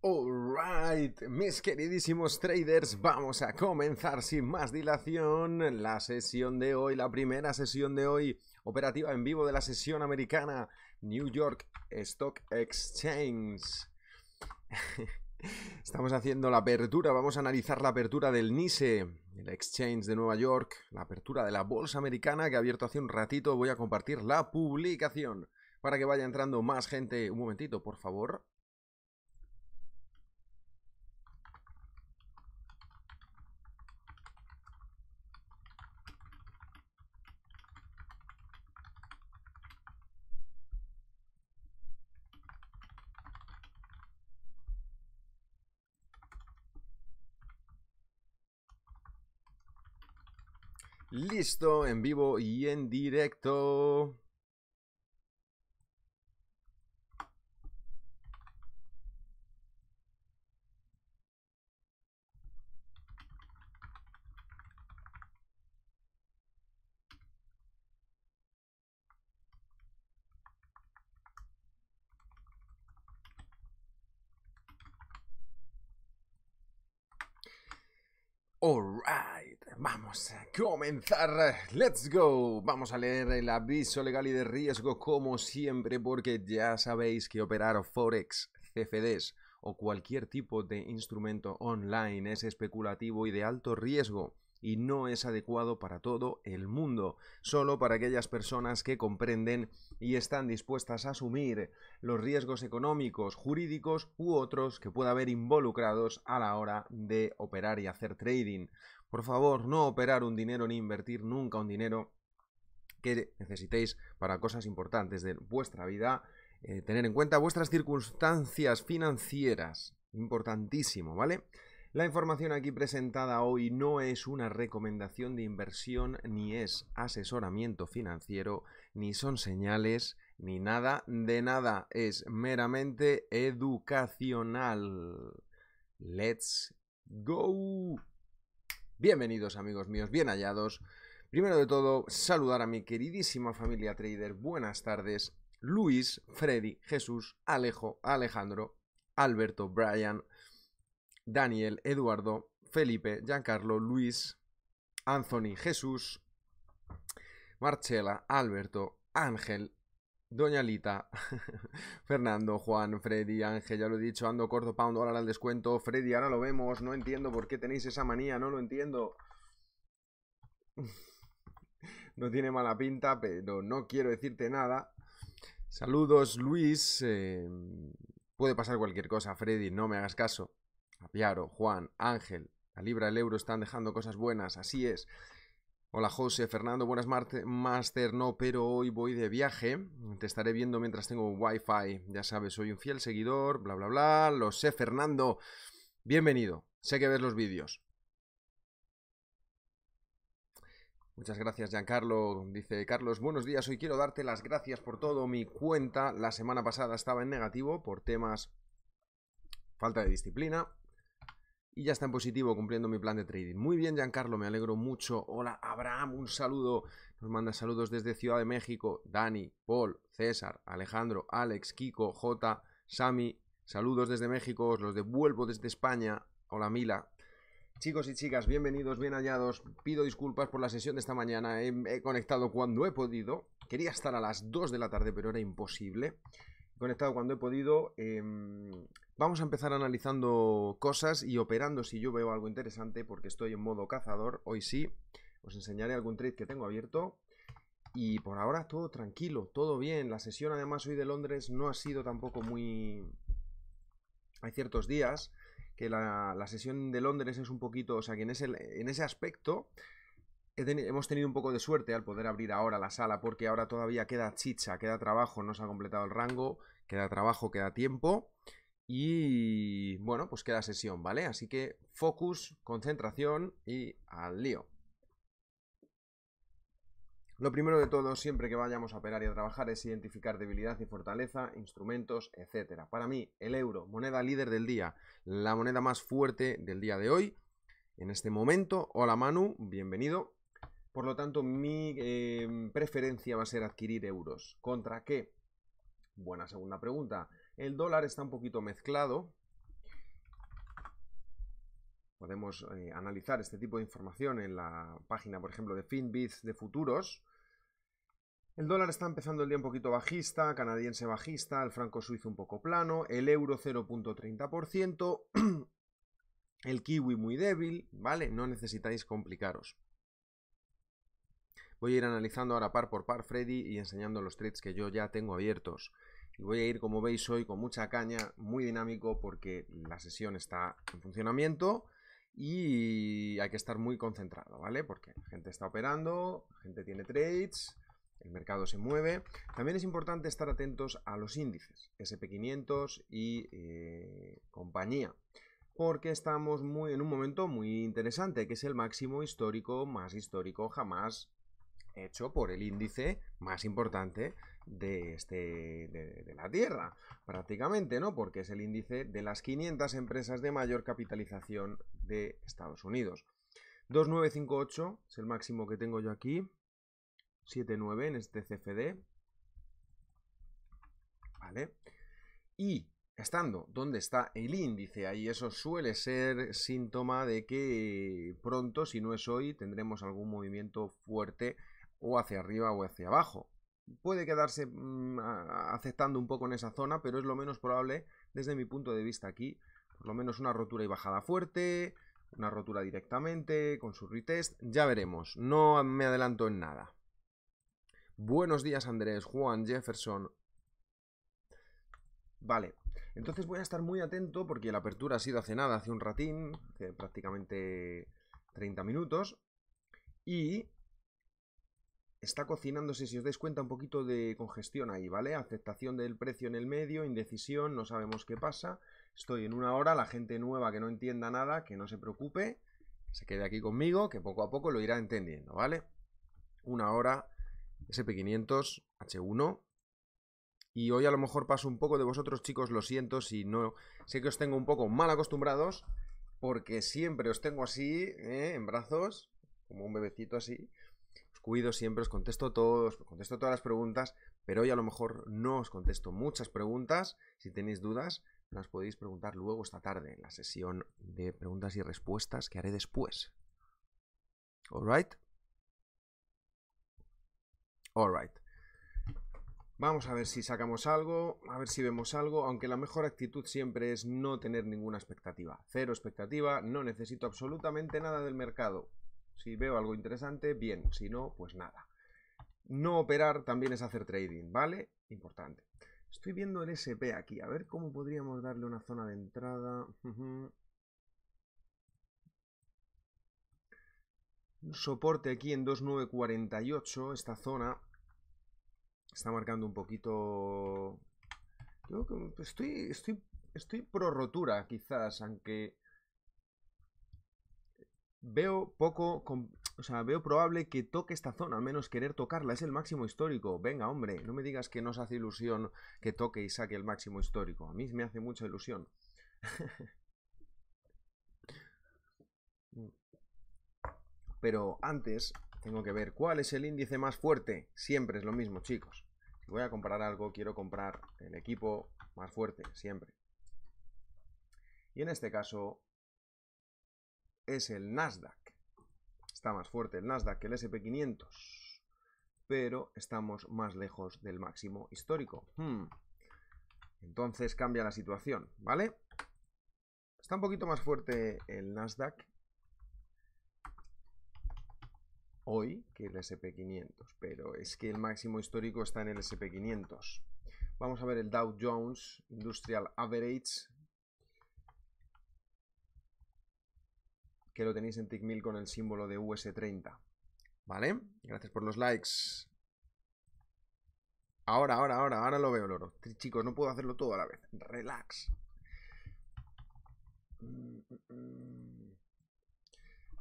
Alright, mis queridísimos traders, vamos a comenzar sin más dilación la sesión de hoy, la primera sesión de hoy, operativa en vivo de la sesión americana New York Stock Exchange. Estamos haciendo la apertura, vamos a analizar la apertura del NISE, el Exchange de Nueva York, la apertura de la Bolsa Americana que ha abierto hace un ratito, voy a compartir la publicación para que vaya entrando más gente. Un momentito, por favor. Listo, en vivo y en directo. comenzar. Let's go. Vamos a leer el aviso legal y de riesgo como siempre porque ya sabéis que operar Forex, CFDs o cualquier tipo de instrumento online es especulativo y de alto riesgo y no es adecuado para todo el mundo, solo para aquellas personas que comprenden y están dispuestas a asumir los riesgos económicos, jurídicos u otros que pueda haber involucrados a la hora de operar y hacer trading. Por favor, no operar un dinero ni invertir nunca un dinero que necesitéis para cosas importantes de vuestra vida. Eh, tener en cuenta vuestras circunstancias financieras. Importantísimo, ¿vale? La información aquí presentada hoy no es una recomendación de inversión, ni es asesoramiento financiero, ni son señales, ni nada de nada. Es meramente educacional. Let's go. Bienvenidos amigos míos, bien hallados. Primero de todo, saludar a mi queridísima familia trader. Buenas tardes. Luis, Freddy, Jesús, Alejo, Alejandro, Alberto, Brian, Daniel, Eduardo, Felipe, Giancarlo, Luis, Anthony, Jesús, Marcela, Alberto, Ángel, Doña Lita, Fernando, Juan, Freddy, Ángel, ya lo he dicho, ando corto pound un dólar al descuento. Freddy, ahora lo vemos, no entiendo por qué tenéis esa manía, no lo entiendo. no tiene mala pinta, pero no quiero decirte nada. Saludos, Luis. Em, puede pasar cualquier cosa, Freddy, no me hagas caso. A Piaro, Juan, Ángel, la libra, el euro están dejando cosas buenas, así es. Hola José, Fernando, buenas Master, no, pero hoy voy de viaje. Te estaré viendo mientras tengo Wi-Fi, Ya sabes, soy un fiel seguidor, bla, bla, bla. Lo sé, Fernando. Bienvenido. Sé que ves los vídeos. Muchas gracias, Giancarlo. Dice Carlos, buenos días. Hoy quiero darte las gracias por todo. Mi cuenta la semana pasada estaba en negativo por temas falta de disciplina y ya está en positivo cumpliendo mi plan de trading. Muy bien, Giancarlo, me alegro mucho. Hola, Abraham, un saludo. Nos manda saludos desde Ciudad de México. Dani, Paul, César, Alejandro, Alex, Kiko, J, Sami. Saludos desde México, os los devuelvo desde España. Hola, Mila. Chicos y chicas, bienvenidos, bien hallados. Pido disculpas por la sesión de esta mañana. He, he conectado cuando he podido. Quería estar a las 2 de la tarde, pero era imposible conectado cuando he podido. Em, vamos a empezar analizando cosas y operando si yo veo algo interesante, porque estoy en modo cazador, hoy sí. Os enseñaré algún trade que tengo abierto. Y por ahora todo tranquilo, todo bien. La sesión además hoy de Londres no ha sido tampoco muy... Hay ciertos días que la, sesión de Londres es un poquito, o sea que en ese aspecto hemos tenido un poco de suerte al poder abrir ahora la sala porque ahora todavía queda chicha, queda trabajo, no se ha completado el rango, queda trabajo, queda tiempo y bueno, pues queda sesión, ¿vale? Así que focus, concentración y al lío. Lo primero de todo, siempre que vayamos a operar y a trabajar, es identificar debilidad y fortaleza, instrumentos, etc. Para mí, el euro, moneda líder del día, la moneda más fuerte del día de hoy, en este momento. Hola Manu, bienvenido. Por lo tanto, mi em, preferencia va a ser adquirir euros. ¿Contra qué? Buena segunda pregunta. El dólar está un poquito mezclado. Podemos eh, analizar este tipo de información en la página, por ejemplo, de FinBiz de futuros. El dólar está empezando el día un poquito bajista, canadiense bajista, el franco suizo un poco plano, el euro 0.30%, el kiwi muy débil, ¿vale? No necesitáis complicaros. Voy a ir analizando ahora par por par Freddy y enseñando los trades que yo ya tengo abiertos. Y voy a ir, como veis hoy, con mucha caña, muy dinámico porque la sesión está en funcionamiento y hay que estar muy concentrado, ¿vale? Porque la gente está operando, gente tiene trades, el mercado se mueve. También es importante estar atentos a los índices, SP500 y eh, compañía, porque estamos en un momento muy interesante, que es el máximo histórico, más histórico jamás hecho por el índice más importante este, de, la Tierra, prácticamente, ¿no? Porque es el índice de las 500 empresas de mayor capitalización de Estados Unidos. 2958 es el máximo que tengo yo aquí. 79 en este CFD. ¿Vale? Y estando donde está el índice, ahí eso suele ser síntoma de que pronto, si no es hoy, tendremos algún movimiento fuerte o hacia arriba o hacia abajo. Puede quedarse mm, aceptando un poco en esa zona, pero es lo menos probable desde mi punto de vista aquí. Por lo menos una rotura y bajada fuerte, una rotura directamente, con su retest, ya veremos, no me adelanto en nada. Buenos días Andrés, Juan, Jefferson. Vale, entonces voy a estar muy atento porque la apertura ha sido hace nada, hace un ratín, prácticamente 30 minutos. Y está cocinándose, si os dais cuenta, un poquito de congestión ahí, ¿vale? Aceptación del precio en el medio, indecisión, no sabemos qué pasa. Estoy en una hora, la gente nueva que no entienda nada, que no se preocupe, se quede aquí conmigo, que poco a poco lo irá entendiendo, ¿vale? Una hora, SP500, H1. Y hoy a lo mejor paso un poco de vosotros, chicos, lo siento si no... Sé que os tengo un poco mal acostumbrados, porque siempre os tengo así, ¿eh? en brazos, como un bebecito así cuido siempre, os contesto todos, contesto todas las preguntas, pero hoy a lo mejor no os contesto muchas preguntas. Si tenéis dudas, las podéis preguntar luego esta tarde en la sesión de preguntas y respuestas que haré después. All right, Vamos a ver si sacamos algo, a ver si vemos algo, aunque la mejor actitud siempre es no tener ninguna expectativa. Cero expectativa, no necesito absolutamente nada del mercado. Si veo algo interesante, bien. Si no, pues nada. No operar también es hacer trading, ¿vale? Importante. Estoy viendo el SP aquí. A ver cómo podríamos darle una zona de entrada. Un soporte aquí en 2948, esta zona. Está marcando un poquito... estoy, estoy, estoy pro rotura, quizás, aunque Veo poco, o sea, veo probable que toque esta zona, al menos querer tocarla, es el máximo histórico. Venga, hombre, no me digas que no nos hace ilusión que toque y saque el máximo histórico. A mí me hace mucha ilusión. Pero antes tengo que ver cuál es el índice más fuerte. Siempre es lo mismo, chicos. Si voy a comprar algo, quiero comprar el equipo más fuerte, siempre. Y en este caso es el Nasdaq. Está más fuerte el Nasdaq que el SP500, pero estamos más lejos del máximo histórico. Hmm. Entonces cambia la situación, ¿vale? Está un poquito más fuerte el Nasdaq hoy que el SP500, pero es que el máximo histórico está en el SP500. Vamos a ver el Dow Jones Industrial Average, que lo tenéis en TickMill con el símbolo de US30. ¿Vale? Gracias por los likes. Ahora, ahora, ahora, ahora lo veo, Loro. Chicos, no puedo hacerlo todo a la vez. Relax. Mm, mm, mm.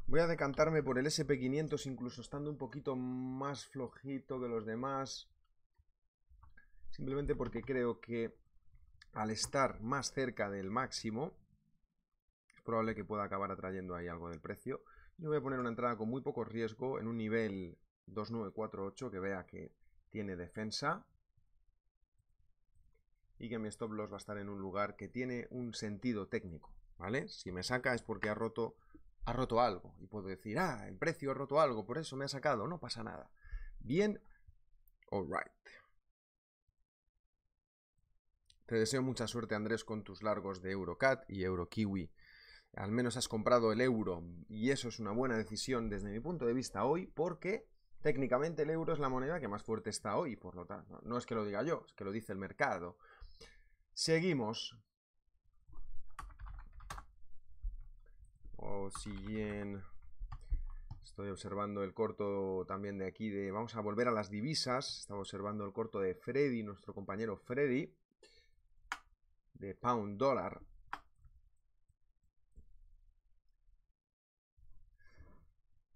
Voy a decantarme por el SP500, incluso estando un poquito más flojito que los demás. Simplemente porque creo que al estar más cerca del máximo, probable que pueda acabar atrayendo ahí algo del precio. Yo voy a poner una entrada con muy poco riesgo en un nivel 2948 que vea que tiene defensa y que mi stop loss va a estar en un lugar que tiene un sentido técnico, ¿vale? Si me saca es porque ha roto, ha roto algo y puedo decir, ah, el precio ha roto algo, por eso me ha sacado, no pasa nada. Bien, alright. Te deseo mucha suerte, Andrés, con tus largos de Eurocat y Eurokiwi al menos has comprado el euro y eso es una buena decisión desde mi punto de vista hoy porque técnicamente el euro es la moneda que más fuerte está hoy, por lo tanto, no es que lo diga yo, es que lo dice el mercado. Seguimos. O si bien estoy observando el corto también de aquí de vamos a volver a las divisas, estaba observando el corto de Freddy, nuestro compañero Freddy de pound dólar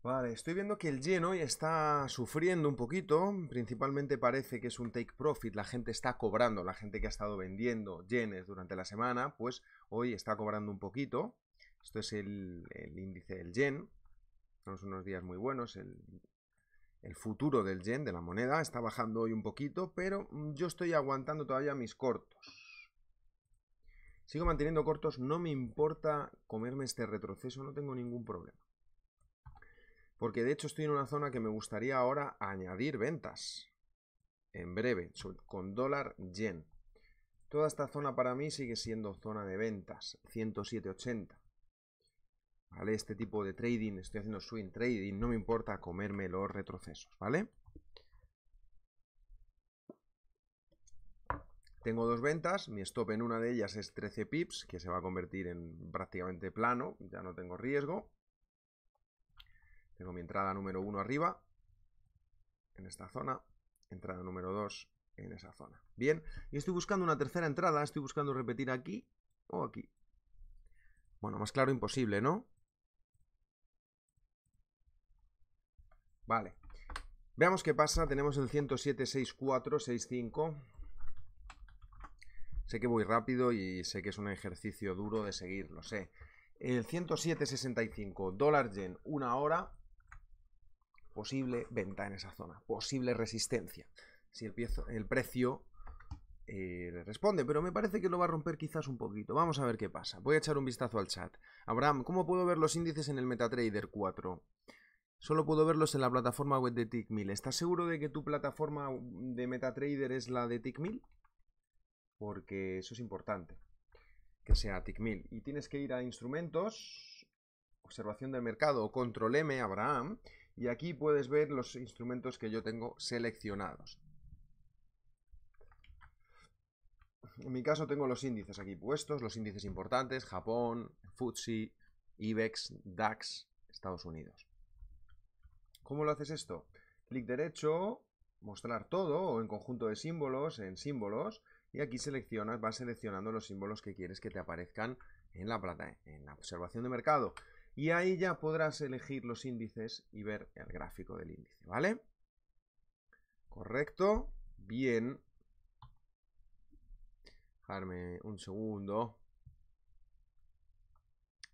Vale, estoy viendo que el yen hoy está sufriendo un poquito, principalmente parece que es un take profit, la gente está cobrando, la gente que ha estado vendiendo yenes durante la semana, pues hoy está cobrando un poquito. Esto es el, índice del yen, son unos días muy buenos, el futuro del yen, de la moneda, está bajando hoy un poquito, pero yo estoy aguantando todavía mis cortos. Sigo manteniendo cortos, no me importa comerme este retroceso, no tengo ningún problema porque de hecho estoy en una zona que me gustaría ahora añadir ventas. En breve, con dólar yen. Toda esta zona para mí sigue siendo zona de ventas, 107.80. ¿Vale? Este tipo de trading, estoy haciendo swing trading, no me importa comerme los retrocesos, ¿vale? Tengo dos ventas, mi stop en una de ellas es 13 pips, que se va a convertir en prácticamente plano, ya no tengo riesgo. Tengo mi entrada número 1 arriba, en esta zona, entrada número 2 en esa zona. Bien, y estoy buscando una tercera entrada, estoy buscando repetir aquí o aquí. Bueno, más claro imposible, ¿no? Vale. Veamos qué pasa, tenemos el 1076465. Sé que voy rápido y sé que es un ejercicio duro de seguir, lo sé. El 107.65, dólar yen, una hora, posible venta en esa zona, posible resistencia. Si el, el precio eh, responde, pero me parece que lo va a romper quizás un poquito. Vamos a ver qué pasa. Voy a echar un vistazo al chat. Abraham, ¿cómo puedo ver los índices en el MetaTrader 4? Solo puedo verlos en la plataforma web de TickMill. ¿Estás seguro de que tu plataforma de MetaTrader es la de TickMill? Porque eso es importante. Que sea TickMill. Y tienes que ir a instrumentos, observación del mercado, control M, Abraham, y aquí puedes ver los instrumentos que yo tengo seleccionados. En mi caso tengo los índices aquí puestos, los índices importantes, Japón, FTSE, IBEX, DAX, Estados Unidos. ¿Cómo lo haces esto? Clic derecho, mostrar todo o en conjunto de símbolos, en símbolos, y aquí seleccionas, vas seleccionando los símbolos que quieres que te aparezcan en la, plata, en la observación de mercado y ahí ya podrás elegir los índices y ver el gráfico del índice, ¿vale? Correcto, bien. Déjame un segundo.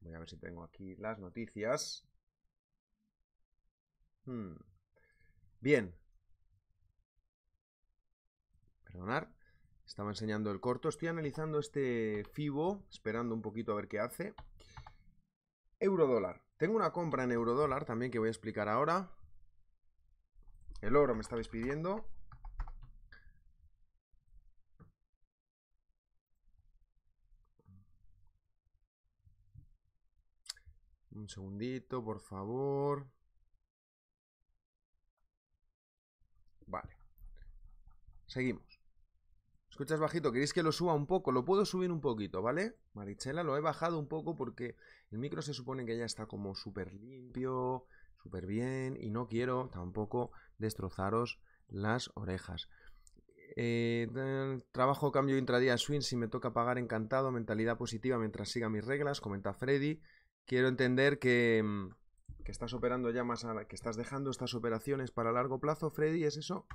Voy a ver si tengo aquí las noticias. Hmm. Bien. Perdonar. Estaba enseñando el corto. Estoy analizando este FIBO, esperando un poquito a ver qué hace. Eurodólar. Tengo una compra en eurodólar también que voy a explicar ahora. El oro me está despidiendo. Un segundito, por favor. Vale. Seguimos. Escuchas bajito, ¿queréis que lo suba un poco? Lo puedo subir un poquito, ¿vale? Marichela, lo he bajado un poco porque el micro se supone que ya está como súper limpio, súper bien, y no quiero tampoco destrozaros las orejas. Eh, trabajo, cambio intradía, swing, si me toca pagar, encantado, mentalidad positiva mientras siga mis reglas, comenta Freddy. Quiero entender que, mm, estás operando ya más, que estás dejando estas operaciones para largo plazo, Freddy, ¿es eso?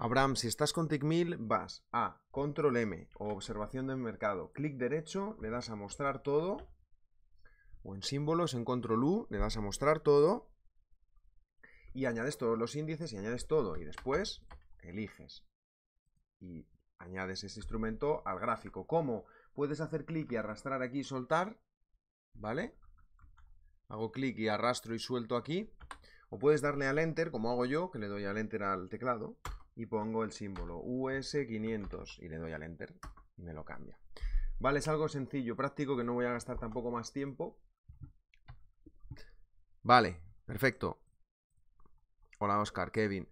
Abraham, si estás con Tickmill, vas a Control M o Observación del Mercado. Clic derecho, le das a Mostrar todo. O en símbolos, en Control U, le das a Mostrar todo. Y añades todos los índices y añades todo. Y después eliges. Y añades ese instrumento al gráfico. ¿Cómo? Puedes hacer clic y arrastrar aquí y soltar. ¿Vale? Hago clic y arrastro y suelto aquí. O puedes darle al Enter, como hago yo, que le doy al Enter al teclado y pongo el símbolo US500 y le doy al Enter y me lo cambia. Vale, es algo sencillo, práctico, que no voy a gastar tampoco más tiempo. Vale, perfecto. Hola Oscar, Kevin.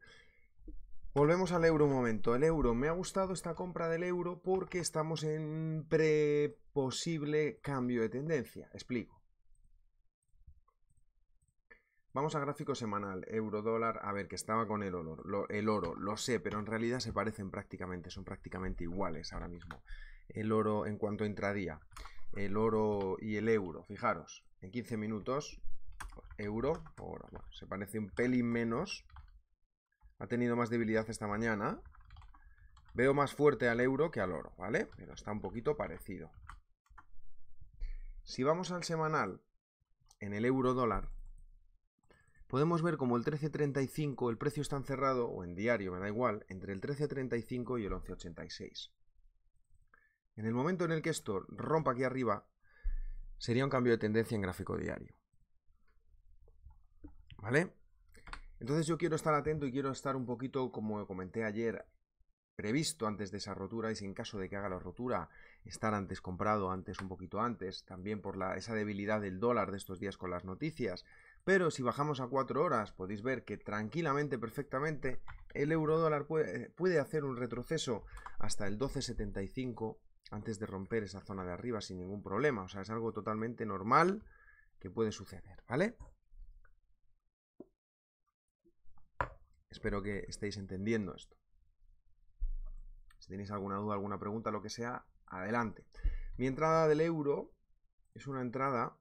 Volvemos al euro un momento. El euro, me ha gustado esta compra del euro porque estamos en preposible posible cambio de tendencia. Explico. Vamos a gráfico semanal, euro, dólar, a ver, que estaba con el oro, lo, el oro, lo sé, pero en realidad se parecen prácticamente, son prácticamente iguales ahora mismo. El oro en cuanto entraría, el oro y el euro, fijaros, en 15 minutos, euro, oro, se parece un pelín menos, ha tenido más debilidad esta mañana, veo más fuerte al euro que al oro, ¿vale? Pero está un poquito parecido. Si vamos al semanal, en el euro dólar, podemos ver como el 1335 el precio está encerrado, o en diario, me da igual, entre el 1335 y el 1186. En el momento en el que esto rompa aquí arriba, sería un cambio de tendencia en gráfico diario. ¿Vale? Entonces yo quiero estar atento y quiero estar un poquito, como comenté ayer, previsto antes de esa rotura y si en caso de que haga la rotura, estar antes comprado, antes un poquito antes, también por esa debilidad del dólar de estos días con las noticias, pero si bajamos a 4 horas, podéis ver que tranquilamente, perfectamente, el euro dólar puede, eh, puede hacer un retroceso hasta el 12.75 antes de romper esa zona de arriba sin ningún problema. O sea, es algo totalmente normal que puede suceder, ¿vale? Espero que estéis entendiendo esto. Si tenéis alguna duda, alguna pregunta, lo que sea, adelante. Mi entrada del euro es una entrada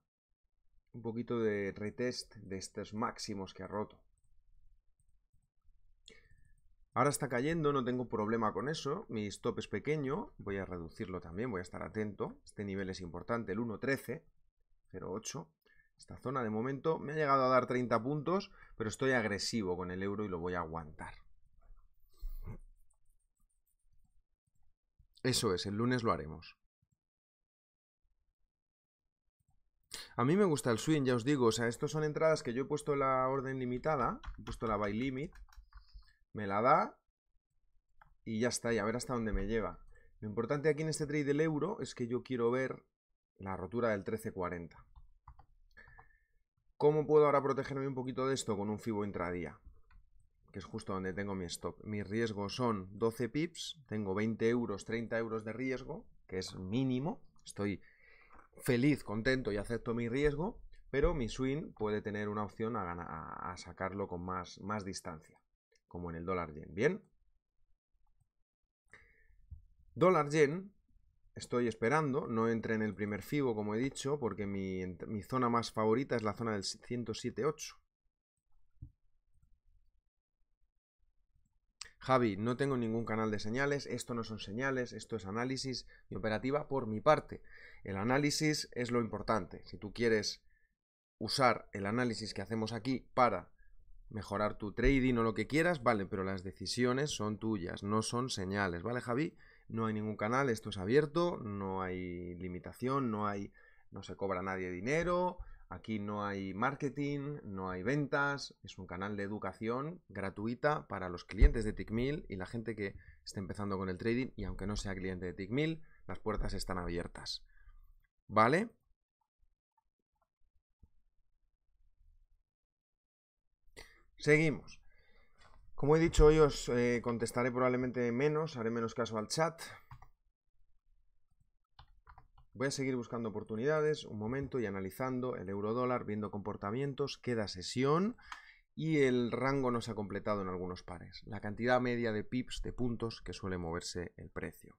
un poquito de retest de estos máximos que ha roto. Ahora está cayendo, no tengo problema con eso. Mi stop es pequeño, voy a reducirlo también, voy a estar atento. Este nivel es importante, el 1.13, 0.8. Esta zona de momento me ha llegado a dar 30 puntos, pero estoy agresivo con el euro y lo voy a aguantar. Eso es, el lunes lo haremos. A mí me gusta el swing, ya os digo. O sea, estas son entradas que yo he puesto la orden limitada. He puesto la buy limit. Me la da. Y ya está. Y a ver hasta dónde me lleva. Lo importante aquí en este trade del euro es que yo quiero ver la rotura del 1340. ¿Cómo puedo ahora protegerme un poquito de esto con un FIBO intradía? que es justo donde tengo mi stop. Mis riesgos son 12 pips, tengo 20 euros, 30 euros de riesgo, que es mínimo. Estoy feliz, contento y acepto mi riesgo, pero mi swing puede tener una opción a, sacarlo con más, distancia, como en el dólar yen. Bien. Dólar yen, estoy esperando, no entre en el primer FIBO, como he dicho, porque mi, mi zona más favorita es la zona del 107.8. Javi, no tengo ningún canal de señales, esto no son señales, esto es análisis y operativa por mi parte. El análisis es lo importante. Si tú quieres usar el análisis que hacemos aquí para mejorar tu trading o lo que quieras, vale, pero las decisiones son tuyas, no son señales, ¿vale, Javi? No hay ningún canal, esto es abierto, no hay limitación, no hay no se cobra nadie dinero, Aquí no hay marketing, no hay ventas, es un canal de educación gratuita para los clientes de TICMIL y la gente que está empezando con el trading y aunque no sea cliente de TICMIL, las puertas están abiertas. ¿Vale? Seguimos. Como he dicho hoy os eh, contestaré probablemente menos, haré menos caso al chat, Voy a seguir buscando oportunidades un momento y analizando el euro dólar, viendo comportamientos, queda sesión y el rango no se ha completado en algunos pares. La cantidad media de pips, de puntos que suele moverse el precio.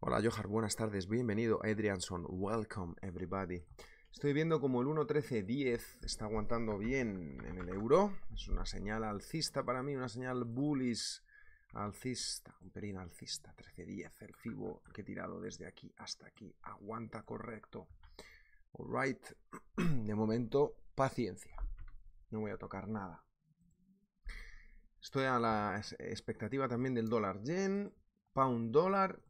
Hola Johar, buenas tardes, bienvenido Adrianson, welcome everybody. Estoy viendo como el 1.13.10 está aguantando bien en el euro. Es una señal alcista para mí, una señal bullish alcista, un perín alcista, 13.10, el FIBO que he tirado desde aquí hasta aquí, aguanta correcto. Alright, de momento, paciencia, no voy a tocar nada. Estoy a la expectativa también del dólar yen, pound dólar.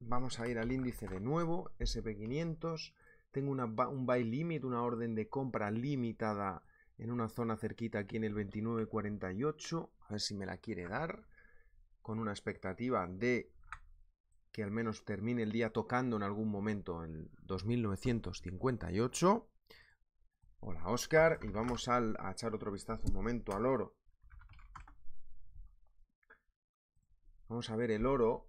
Vamos a ir al índice de nuevo, SP500. Tengo un buy limit, una orden de compra limitada en una zona cerquita aquí en el 29.48, a ver si me la quiere dar, con una expectativa de que al menos termine el día tocando en algún momento el 2958. Hola Oscar, y vamos a echar otro vistazo un momento al oro. Vamos a ver el oro.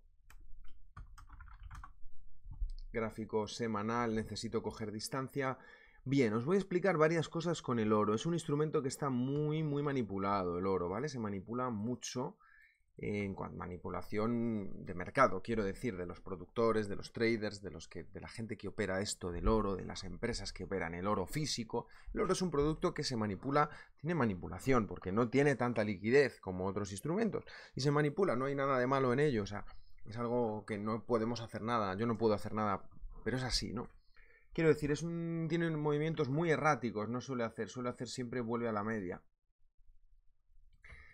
Gráfico semanal, necesito coger distancia. Bien, os voy a explicar varias cosas con el oro. Es un instrumento que está muy, muy manipulado, el oro, ¿vale? Se manipula mucho en cuanto a manipulación de mercado, quiero decir, de los productores, de los traders, de, los que, de la gente que opera esto del oro, de las empresas que operan el oro físico. El oro es un producto que se manipula, tiene manipulación, porque no tiene tanta liquidez como otros instrumentos. Y se manipula, no hay nada de malo en ello, o sea, es algo que no podemos hacer nada, yo no puedo hacer nada, pero es así, ¿no? Quiero decir, tiene movimientos muy erráticos, no suele hacer, suele hacer siempre vuelve a la media.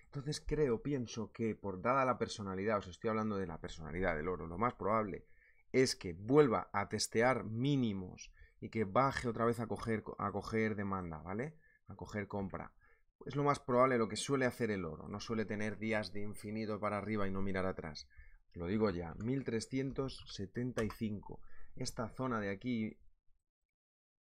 Entonces creo, pienso que por dada la personalidad, os estoy hablando de la personalidad del oro, lo más probable es que vuelva a testear mínimos y que baje otra vez a coger, a coger demanda, ¿vale? A coger compra. Es lo más probable lo que suele hacer el oro. No suele tener días de infinito para arriba y no mirar atrás. Lo digo ya, 1375. Esta zona de aquí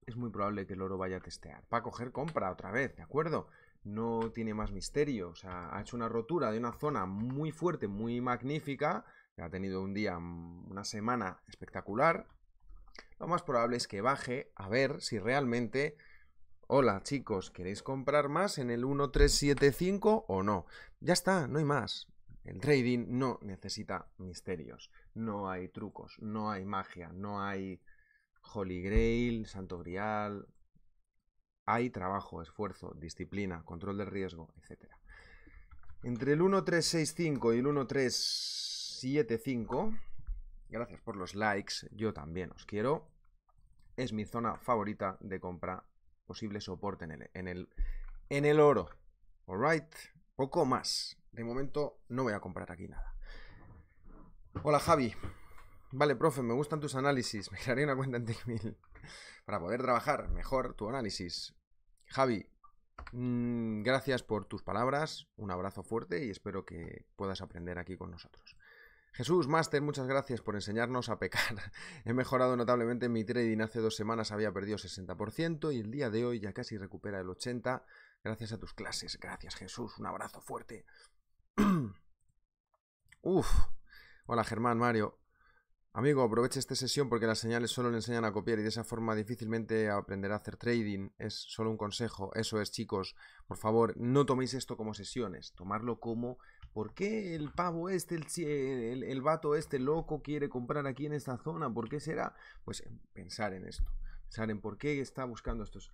es muy probable que el oro vaya a testear. Para coger compra otra vez, ¿de acuerdo? No tiene más misterio. O sea, ha hecho una rotura de una zona muy fuerte, muy magnífica. ha tenido un día, una semana espectacular. Lo más probable es que baje a ver si realmente... Hola chicos, ¿queréis comprar más en el 1375 o no? Ya está, no hay más. El trading no necesita misterios, no hay trucos, no hay magia, no hay Holy Grail, Santo Grial. Hay trabajo, esfuerzo, disciplina, control del riesgo, etc. Entre el 1365 y el 1375, gracias por los likes, yo también os quiero. Es mi zona favorita de compra, posible soporte en el, en el, en el oro. Alright, poco más. De momento no voy a comprar aquí nada. Hola Javi, Vale, profe, me gustan tus análisis. Me crearé una cuenta en TechMill para poder trabajar mejor tu análisis. Javi, mm, gracias por tus palabras. Un abrazo fuerte y espero que puedas aprender aquí con nosotros. Jesús Master, muchas gracias por enseñarnos a pecar. He mejorado notablemente mi trading. Hace dos semanas había perdido 60% y el día de hoy ya casi recupera el 80% gracias a tus clases. Gracias, Jesús. Un abrazo fuerte. Uf. Hola, Germán Mario. Amigo, aprovecha esta sesión porque las señales solo le enseñan a copiar y de esa forma difícilmente aprenderá a hacer trading. Es solo un consejo. Eso es, chicos. Por favor, no toméis esto como sesiones. Tomarlo como ¿por qué el pavo este, el, el, vato este loco quiere comprar aquí en esta zona? ¿Por qué será? Pues em, pensar en esto. Pensar en por qué está buscando estos.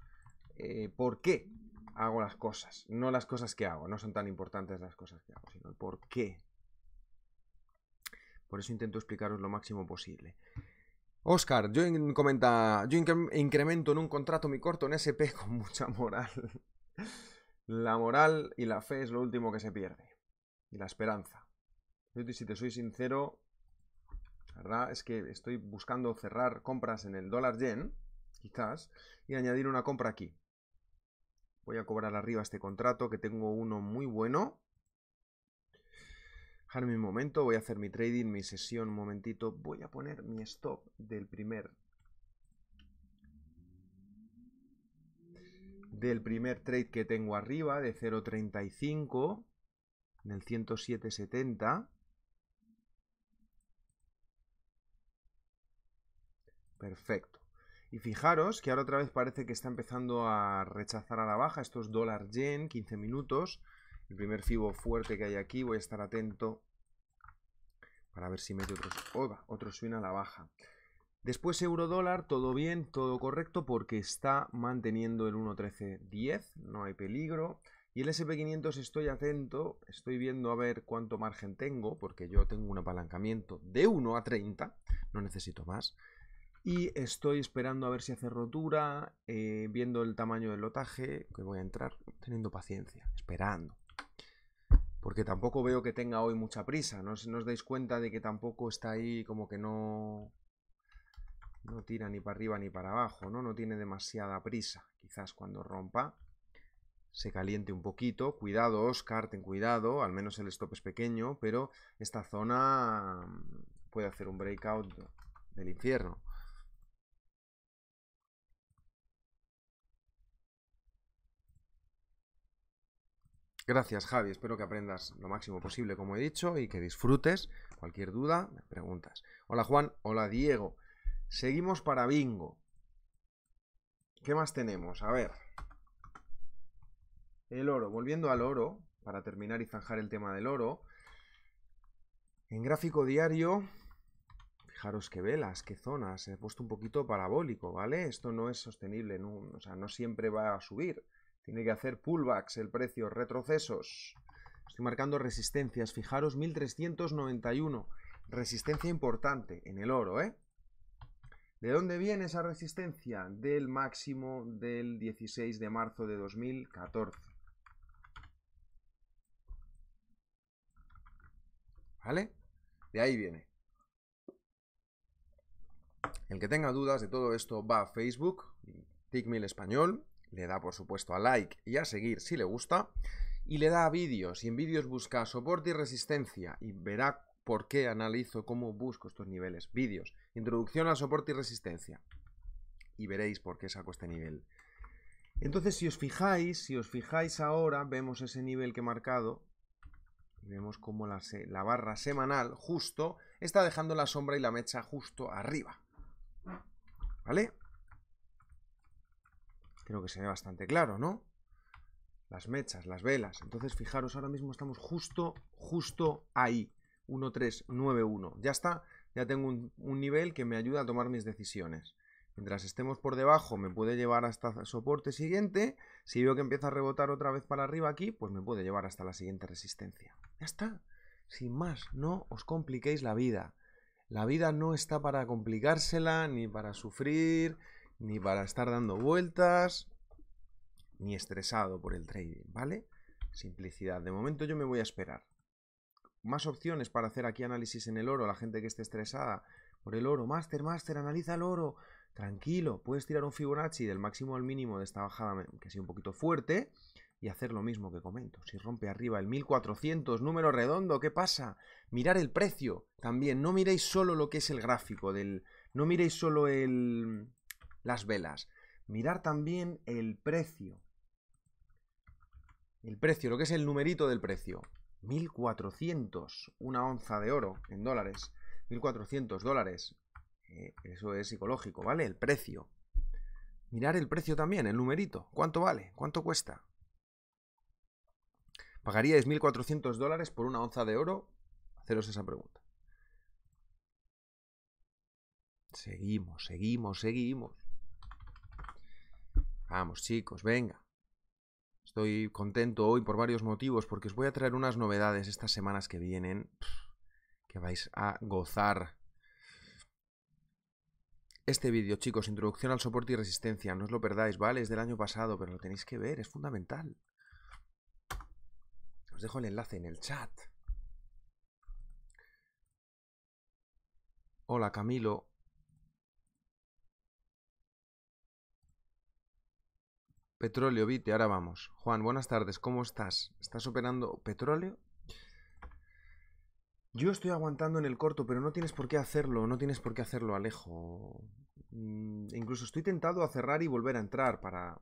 Eh, ¿Por qué hago las cosas? No las cosas que hago. No son tan importantes las cosas que hago, sino el por qué por eso intento explicaros lo máximo posible. Oscar, yo comenta, yo incremento en un contrato mi corto en SP con mucha moral. la moral y la fe es lo último que se pierde. Y la esperanza. Yo, si te soy sincero, la verdad es que estoy buscando cerrar compras en el dólar yen, quizás, y añadir una compra aquí. Voy a cobrar arriba este contrato, que tengo uno muy bueno, mi un momento, voy a hacer mi trading, mi sesión un momentito. Voy a poner mi stop del primer del primer trade que tengo arriba de 0.35 en el 107.70. Perfecto. Y fijaros que ahora otra vez parece que está empezando a rechazar a la baja estos dólar yen, 15 minutos el primer fibo fuerte que hay aquí. Voy a estar atento para ver si mete otros, oh, otro swing a la baja. Después euro dólar, todo bien, todo correcto porque está manteniendo el 1.1310, no hay peligro. Y el SP500 estoy atento, estoy viendo a ver cuánto margen tengo, porque yo tengo un apalancamiento de 1 a 30, no necesito más. Y estoy esperando a ver si hace rotura, eh, viendo el tamaño del lotaje, que voy a entrar, teniendo paciencia, esperando porque tampoco veo que tenga hoy mucha prisa, ¿no? os dais cuenta de que tampoco está ahí como que no, no tira ni para arriba ni para abajo, ¿no? No tiene demasiada prisa. Quizás cuando rompa se caliente un poquito. Cuidado, Oscar, ten cuidado. Al menos el stop es pequeño, pero esta zona mm, puede hacer un breakout del infierno. Gracias, Javi. Espero que aprendas lo máximo posible, como he dicho, y que disfrutes. Cualquier duda, me preguntas. Hola, Juan. Hola, Diego. Seguimos para bingo. ¿Qué más tenemos? A ver. El oro. Volviendo al oro, para terminar y zanjar el tema del oro. En gráfico diario, fijaros qué velas, qué zonas. He puesto un poquito parabólico, ¿vale? Esto no es sostenible, no, o sea, no siempre va a subir tiene que hacer pullbacks el precio, retrocesos. Estoy marcando resistencias. Fijaros, 1391. Resistencia importante en el oro, ¿eh? ¿De dónde viene esa resistencia? Del máximo del 16 de marzo de 2014. ¿Vale? De ahí viene. El que tenga dudas de todo esto va a Facebook, TickMill Español, le da por supuesto a like y a seguir si le gusta, y le da a vídeos, y en vídeos busca soporte y resistencia, y verá por qué analizo, cómo busco estos niveles, vídeos, introducción al soporte y resistencia, y veréis por qué saco este nivel. Entonces, si os fijáis, si os fijáis ahora, vemos ese nivel que he marcado, vemos cómo la, la barra semanal justo está dejando la sombra y la mecha justo arriba. ¿Vale? Creo que se ve bastante claro, ¿no? Las mechas, las velas. Entonces, fijaros, ahora mismo estamos justo, justo ahí. 1391. Ya está, ya tengo un, nivel que me ayuda a tomar mis decisiones. Mientras estemos por debajo me puede llevar hasta soporte siguiente. Si veo que empieza a rebotar otra vez para arriba aquí, pues me puede llevar hasta la siguiente resistencia. Ya está. Sin más, no os compliquéis la vida. La vida no está para complicársela, ni para sufrir, ni para estar dando vueltas, ni estresado por el trading, ¿vale? Simplicidad. De momento yo me voy a esperar. Más opciones para hacer aquí análisis en el oro. La gente que esté estresada por el oro. Master, master, analiza el oro. Tranquilo, puedes tirar un Fibonacci del máximo al mínimo de esta bajada, que ha sido un poquito fuerte, y hacer lo mismo que comento. Si rompe arriba el 1400, número redondo, ¿qué pasa? Mirar el precio también. No miréis solo lo que es el gráfico del... No miréis solo el, las velas. Mirar también el precio. El precio, lo que es el numerito del precio. 1400, una onza de oro en dólares. 1400 dólares. Eh, eso es psicológico, ¿vale? El precio. Mirar el precio también, el numerito. ¿Cuánto vale? ¿Cuánto cuesta? ¿Pagaríais 1400 dólares por una onza de oro? Haceros esa pregunta. Seguimos, seguimos, seguimos. Vamos, chicos, venga. Estoy contento hoy por varios motivos, porque os voy a traer unas novedades estas semanas que vienen que vais a gozar. Este vídeo, chicos, introducción al soporte y resistencia, no os lo perdáis, ¿vale? Es del año pasado, pero lo tenéis que ver, es fundamental. Os dejo el enlace en el chat. Hola Camilo, Petróleo, Vite, ahora vamos. Juan, buenas tardes, ¿cómo estás? ¿Estás operando petróleo? Yo estoy aguantando en el corto, pero no tienes por qué hacerlo, no tienes por qué hacerlo, Alejo. Mm, e incluso estoy tentado a cerrar y volver a entrar para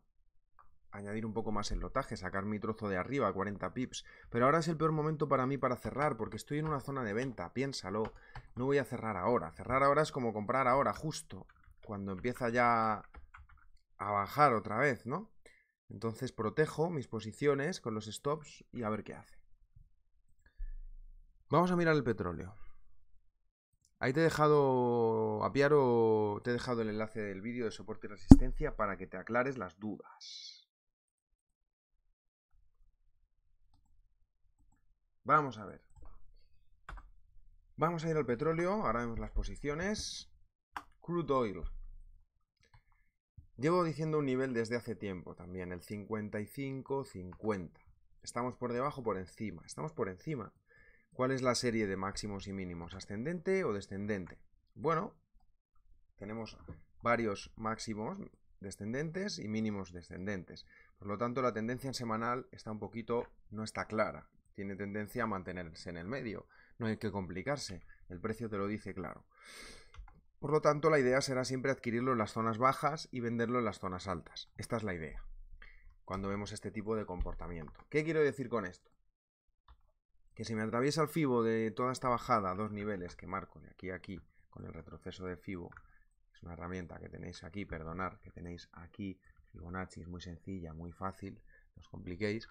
añadir un poco más el lotaje, sacar mi trozo de arriba, 40 pips. Pero ahora es el peor momento para mí para cerrar, porque estoy en una zona de venta, piénsalo. No voy a cerrar ahora. Cerrar ahora es como comprar ahora, justo. Cuando empieza ya a bajar otra vez, ¿no? Entonces protejo mis posiciones con los stops y a ver qué hace. Vamos a mirar el petróleo. Ahí te he dejado, Apiaro, te he dejado el enlace del vídeo de soporte y resistencia para que te aclares las dudas. Vamos a ver. Vamos a ir al petróleo, ahora vemos las posiciones. Crude oil, Llevo diciendo un nivel desde hace tiempo también, el 55-50. Estamos por debajo, o por encima. Estamos por encima. ¿Cuál es la serie de máximos y mínimos? ¿Ascendente o descendente? Bueno, tenemos varios máximos descendentes y mínimos descendentes. Por lo tanto, la tendencia semanal está un poquito, no está clara. Tiene tendencia a mantenerse en el medio. No hay que complicarse. El precio te lo dice claro. Por lo tanto, la idea será siempre adquirirlo en las zonas bajas y venderlo en las zonas altas. Esta es la idea cuando vemos este tipo de comportamiento. ¿Qué quiero decir con esto? Que si me atraviesa el FIBO de toda esta bajada a dos niveles que marco de aquí a aquí con el retroceso de FIBO, es una herramienta que tenéis aquí, perdonar, que tenéis aquí, Fibonacci es muy sencilla, muy fácil, no os compliquéis.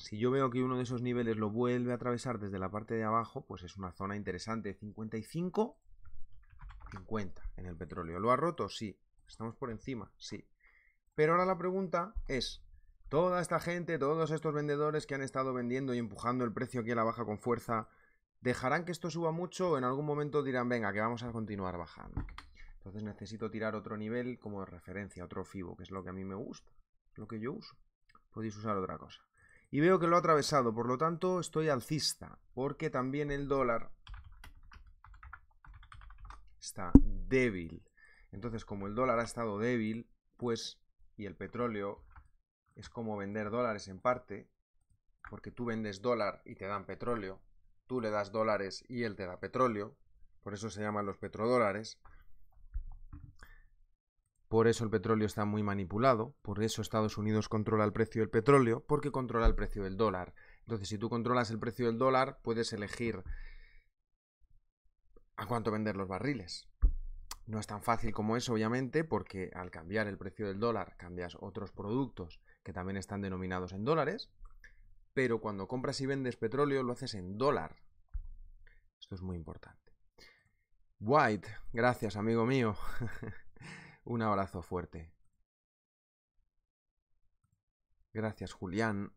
Si yo veo que uno de esos niveles lo vuelve a atravesar desde la parte de abajo, pues es una zona interesante. 55 50 en el petróleo. ¿Lo ha roto? Sí. ¿Estamos por encima? Sí. Pero ahora la pregunta es, toda esta gente, todos estos vendedores que han estado vendiendo y empujando el precio aquí a la baja con fuerza, ¿dejarán que esto suba mucho o en algún momento dirán, venga, que vamos a continuar bajando? Entonces necesito tirar otro nivel como referencia, otro FIBO, que es lo que a mí me gusta, lo que yo uso. Podéis usar otra cosa. Y veo que lo ha atravesado, por lo tanto estoy alcista, porque también el dólar está débil. Entonces, como el dólar ha estado débil, pues, y el petróleo es como vender dólares en parte, porque tú vendes dólar y te dan petróleo, tú le das dólares y él te da petróleo, por eso se llaman los petrodólares. Por eso el petróleo está muy manipulado, por eso Estados Unidos controla el precio del petróleo, porque controla el precio del dólar. Entonces, si tú controlas el precio del dólar, puedes elegir a cuánto vender los barriles. No es tan fácil como eso, obviamente, porque al cambiar el precio del dólar, cambias otros productos que también están denominados en dólares, pero cuando compras y vendes petróleo lo haces en dólar. Esto es muy importante. White, gracias amigo mío. Un abrazo fuerte. Gracias Julián.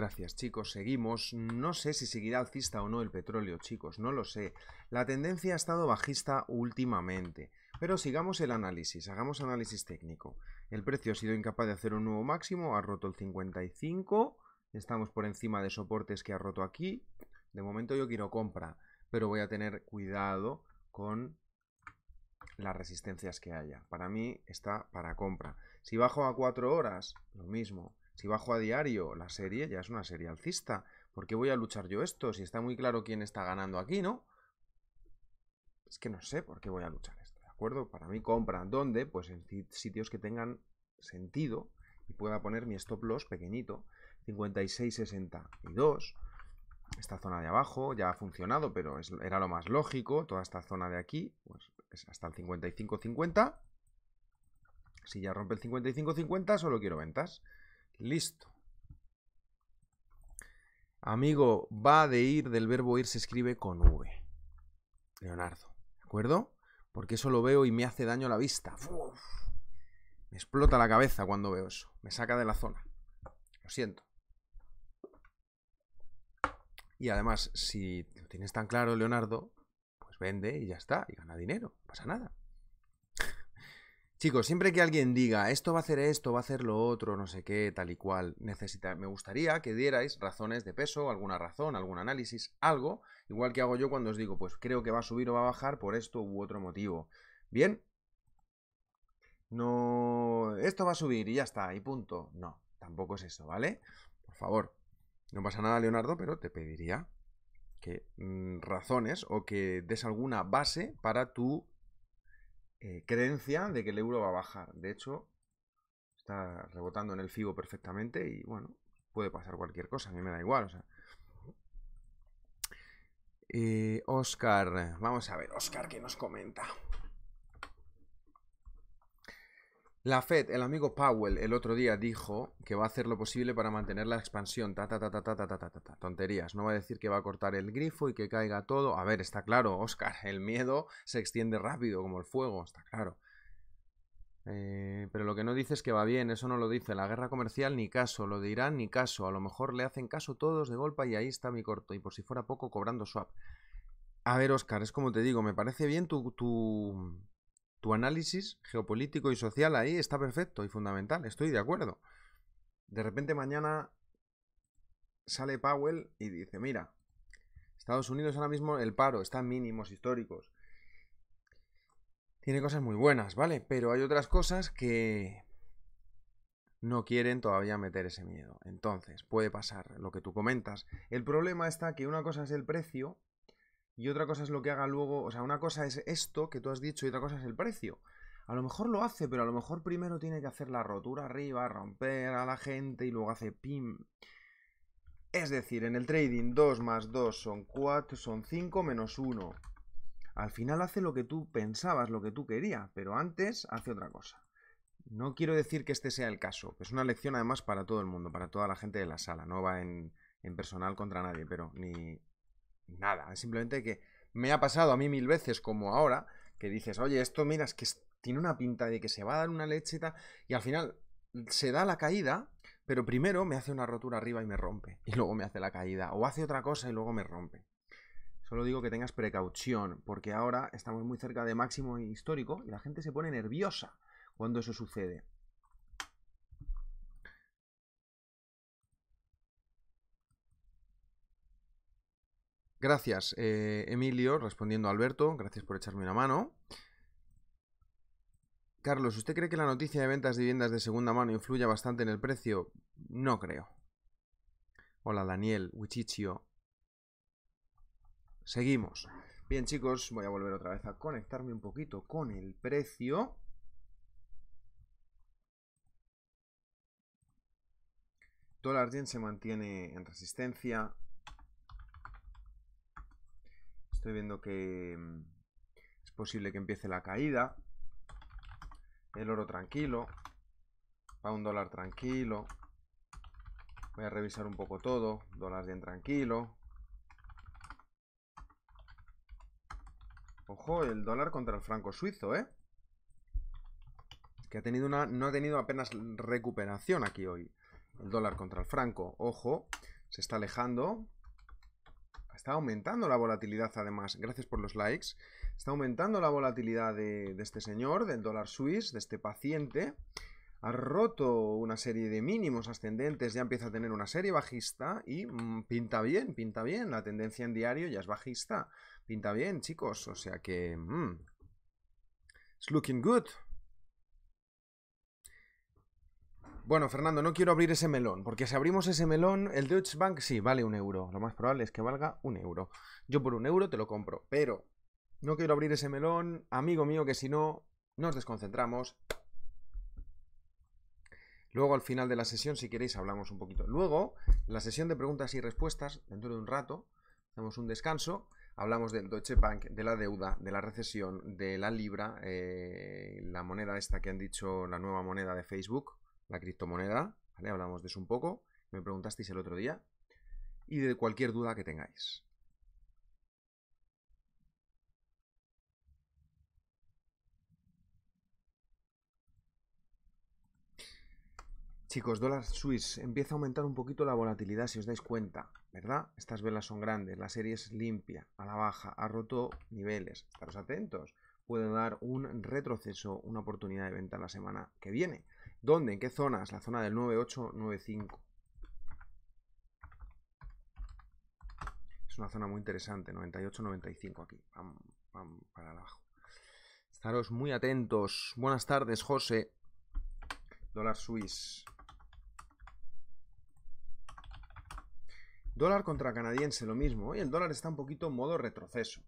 Gracias chicos, seguimos. No sé si seguirá alcista o no el petróleo chicos, no lo sé. La tendencia ha estado bajista últimamente, pero sigamos el análisis, hagamos análisis técnico. El precio ha sido incapaz de hacer un nuevo máximo, ha roto el 55, estamos por encima de soportes que ha roto aquí. De momento yo quiero compra, pero voy a tener cuidado con las resistencias que haya. Para mí está para compra. Si bajo a 4 horas, lo mismo. Si bajo a diario la serie, ya es una serie alcista. ¿Por qué voy a luchar yo esto? Si está muy claro quién está ganando aquí, ¿no? Es que no sé por qué voy a luchar esto, ¿de acuerdo? Para mí compra. ¿Dónde? Pues en sitios que tengan sentido y pueda poner mi stop loss pequeñito. 56, 62. Esta zona de abajo ya ha funcionado, pero era lo más lógico. Toda esta zona de aquí, pues es hasta el 55, 50. Si ya rompe el 55, 50, solo quiero ventas. Listo. Amigo, va de ir del verbo ir se escribe con V. Leonardo, ¿de acuerdo? Porque eso lo veo y me hace daño a la vista. me explota la cabeza cuando veo eso. Me saca de la zona. Lo siento. Y además, si lo tienes tan claro, Leonardo, pues vende y ya está, y gana dinero. No pasa nada. Chicos, siempre que alguien diga esto va a hacer esto, va a hacer lo otro, no sé qué, tal y cual, necesita, me gustaría que dierais razones de peso, alguna razón, algún análisis, algo, igual que hago yo cuando os digo, pues creo que va a subir o va a bajar por esto u otro motivo. Bien, no, esto va a subir y ya está, y punto. No, tampoco es eso, ¿vale? Por favor, no pasa nada, Leonardo, pero te pediría que mm, razones o que des alguna base para tu eh, creencia de que el euro va a bajar. De hecho, está rebotando en el FIBO perfectamente y bueno, puede pasar cualquier cosa, a mí me da igual. Oscar, eh, vamos a ver, Oscar, que nos comenta? La Fed, el amigo Powell, el otro día dijo que va a hacer lo posible para mantener la expansión. Ta, ta, ta, ta, ta, ta, ta, Tonterías. No va a decir que va a cortar el grifo y que caiga todo. A ver, está claro, Oscar. El miedo se extiende rápido como el fuego, está claro. Eh, pero lo que no dice es que va bien, eso no lo dice. La guerra comercial ni caso, lo dirán ni caso. A lo mejor le hacen caso todos de golpe y ahí está mi corto. Y por si fuera poco, cobrando swap. A ver, Oscar, es como te digo, me parece bien tu, tu, tu análisis geopolítico y social ahí está perfecto y fundamental, estoy de acuerdo. De repente mañana sale Powell y dice, mira, Estados Unidos ahora mismo el paro está en mínimos históricos. Tiene cosas muy buenas, ¿vale? Pero hay otras cosas que no quieren todavía meter ese miedo. Entonces, puede pasar lo que tú comentas. El problema está que una cosa es el precio y otra cosa es lo que haga luego, o sea, una cosa es esto que tú has dicho y otra cosa es el precio. A lo mejor lo hace, pero a lo mejor primero tiene que hacer la rotura arriba, romper a la gente y luego hace pim. Es decir, en el trading 2 más 2 son 4, son 5 menos 1. Al final hace lo que tú pensabas, lo que tú querías, pero antes hace otra cosa. No quiero decir que este sea el caso. Es una lección además para todo el mundo, para toda la gente de la sala. No va en, en personal contra nadie, pero ni, nada. Simplemente que me ha pasado a mí mil veces como ahora, que dices, oye, esto mira, es que tiene una pinta de que se va a dar una lecheta, y al final se da la caída, pero primero me hace una rotura arriba y me rompe, y luego me hace la caída, o hace otra cosa y luego me rompe. Solo digo que tengas precaución, porque ahora estamos muy cerca de máximo histórico y la gente se pone nerviosa cuando eso sucede. Gracias, eh, Emilio, respondiendo a Alberto, gracias por echarme una mano. Carlos, ¿usted cree que la noticia de ventas de viviendas de segunda mano influya bastante en el precio? No creo. Hola, Daniel, Wichichio. Seguimos. Bien, chicos, voy a volver otra vez a conectarme un poquito con el precio. Dólar yen se mantiene en resistencia, Estoy viendo que mm, es posible que empiece la caída. El oro tranquilo. Va un dólar tranquilo. Voy a revisar un poco todo. Dólar bien tranquilo. Ojo, el dólar contra el franco suizo, ¿eh? Que ha tenido una, no ha tenido apenas recuperación aquí hoy. El dólar contra el franco. Ojo, se está alejando está aumentando la volatilidad además, gracias por los likes, está aumentando la volatilidad de, este señor, del dólar suizo, de este paciente, ha roto una serie de mínimos ascendentes, ya empieza a tener una serie bajista y mm, pinta bien, pinta bien, la tendencia en diario ya es bajista, pinta bien chicos, o sea que... Mm, it's looking good. Bueno, Fernando, no quiero abrir ese melón, porque si abrimos ese melón, el Deutsche Bank sí vale un euro. Lo más probable es que valga un euro. Yo por un euro te lo compro, pero no quiero abrir ese melón, amigo mío, que si no, nos desconcentramos. Luego al final de la sesión, si queréis, hablamos un poquito. Luego, la sesión de preguntas y respuestas, dentro de un rato, hacemos un descanso, hablamos del Deutsche Bank, de la deuda, de la recesión, de la libra, eh, la moneda esta que han dicho, la nueva moneda de Facebook, la criptomoneda, ¿vale? Hablamos de eso un poco, me preguntasteis el otro día, y de cualquier duda que tengáis. Chicos, dólar Swiss empieza a aumentar un poquito la volatilidad, si os dais cuenta, ¿verdad? Estas velas son grandes, la serie es limpia, a la baja, ha roto niveles. Estaros atentos, puede dar un retroceso, una oportunidad de venta la semana que viene. ¿Dónde? ¿En qué zonas? La zona del 9895. Es una zona muy interesante, 9895 aquí, para abajo. Estaros muy atentos. Buenas tardes, José. Dólar suiz. Dólar contra canadiense, lo mismo. Hoy el dólar está un poquito en modo retroceso.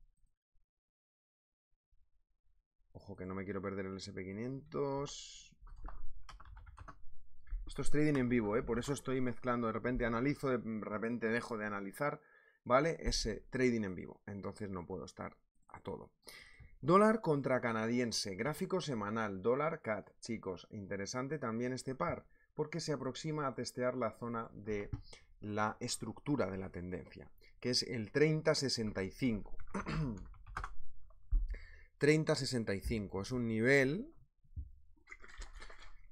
Ojo que no me quiero perder el SP500. Esto es trading en vivo, ¿eh? por eso estoy mezclando. De repente analizo, de repente dejo de analizar, ¿vale? Ese trading en vivo. Entonces no puedo estar a todo. Dólar contra canadiense, gráfico semanal, dólar CAT. Chicos, interesante también este par, porque se aproxima a testear la zona de la estructura de la tendencia, que es el 3065. 3065. Es un nivel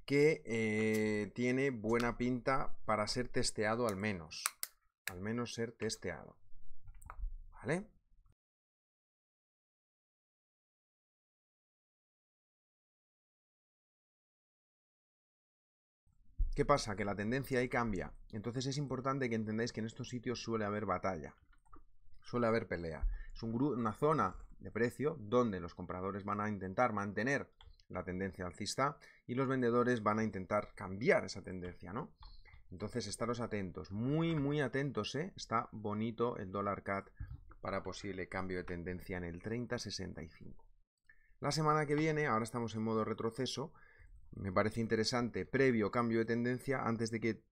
que eh, tiene buena pinta para ser testeado al menos. Al menos ser testeado. ¿Vale? ¿Qué pasa? Que la tendencia ahí cambia. Entonces es importante que entendáis que en estos sitios suele haber batalla. Suele haber pelea. Es una zona de precio, donde los compradores van a intentar mantener la tendencia alcista y los vendedores van a intentar cambiar esa tendencia, ¿no? Entonces, estaros atentos, muy, muy atentos, ¿eh? Está bonito el dólar CAT para posible cambio de tendencia en el 30-65. La semana que viene, ahora estamos en modo retroceso, me parece interesante, previo cambio de tendencia, antes de que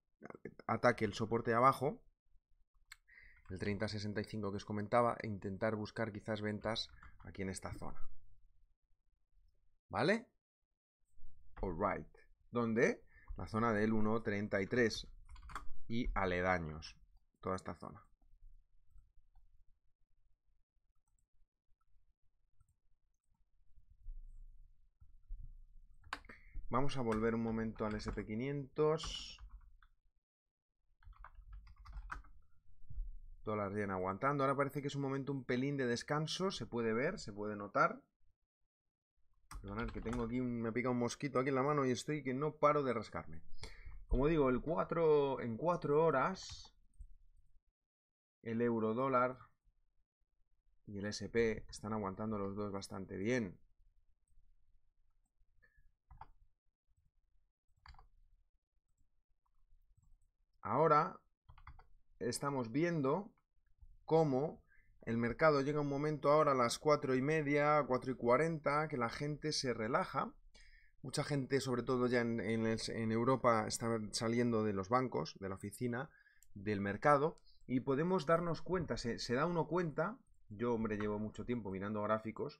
ataque el soporte abajo, el 3065 que os comentaba e intentar buscar quizás ventas aquí en esta zona. ¿Vale? All right, ¿Dónde? La zona del 1.33 y aledaños. Toda esta zona. Vamos a volver un momento al SP500. Dólar bien aguantando. Ahora parece que es un momento un pelín de descanso. Se puede ver, se puede notar. Perdonad que tengo aquí, me pica un mosquito aquí en la mano y estoy que no paro de rascarme. Como digo, el 4, en 4 horas el euro dólar y el SP están aguantando los dos bastante bien. Ahora estamos viendo cómo el mercado llega un momento ahora a las 4 y media, 4 y 40, que la gente se relaja. Mucha gente, sobre todo ya en, Europa, está saliendo de los bancos, de la oficina, del mercado, y podemos darnos cuenta, se, se da uno cuenta, yo hombre llevo mucho tiempo mirando gráficos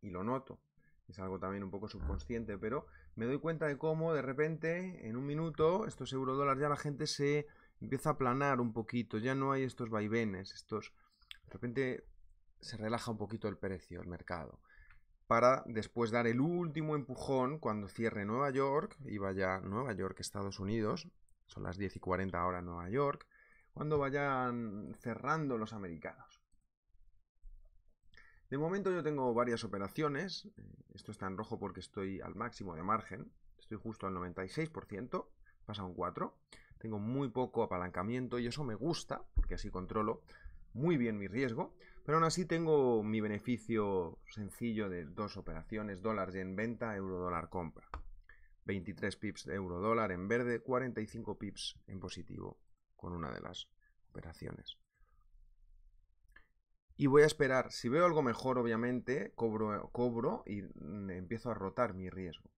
y lo noto, es algo también un poco ah. subconsciente, pero me doy cuenta de cómo de repente en un minuto estos eurodólares ya la gente se empieza a aplanar un poquito, ya no hay estos vaivenes, estos... De repente se relaja un poquito el precio, el mercado, para después dar el último empujón cuando cierre Nueva York y vaya Nueva York, Estados Unidos, son las 10 y 40 ahora Nueva York, cuando vayan cerrando los americanos. De momento yo tengo varias operaciones, eh, esto está en rojo porque estoy al máximo de margen, estoy justo al 96%, pasa un 4%, tengo muy poco apalancamiento y eso me gusta, porque así controlo muy bien mi riesgo, pero aún así tengo mi beneficio sencillo de dos operaciones, dólar en venta, euro dólar compra. 23 pips de euro dólar en verde, 45 pips en positivo con una de las operaciones. Y voy a esperar, si veo algo mejor obviamente, cobro, cobro y mm, empiezo a rotar mi riesgo.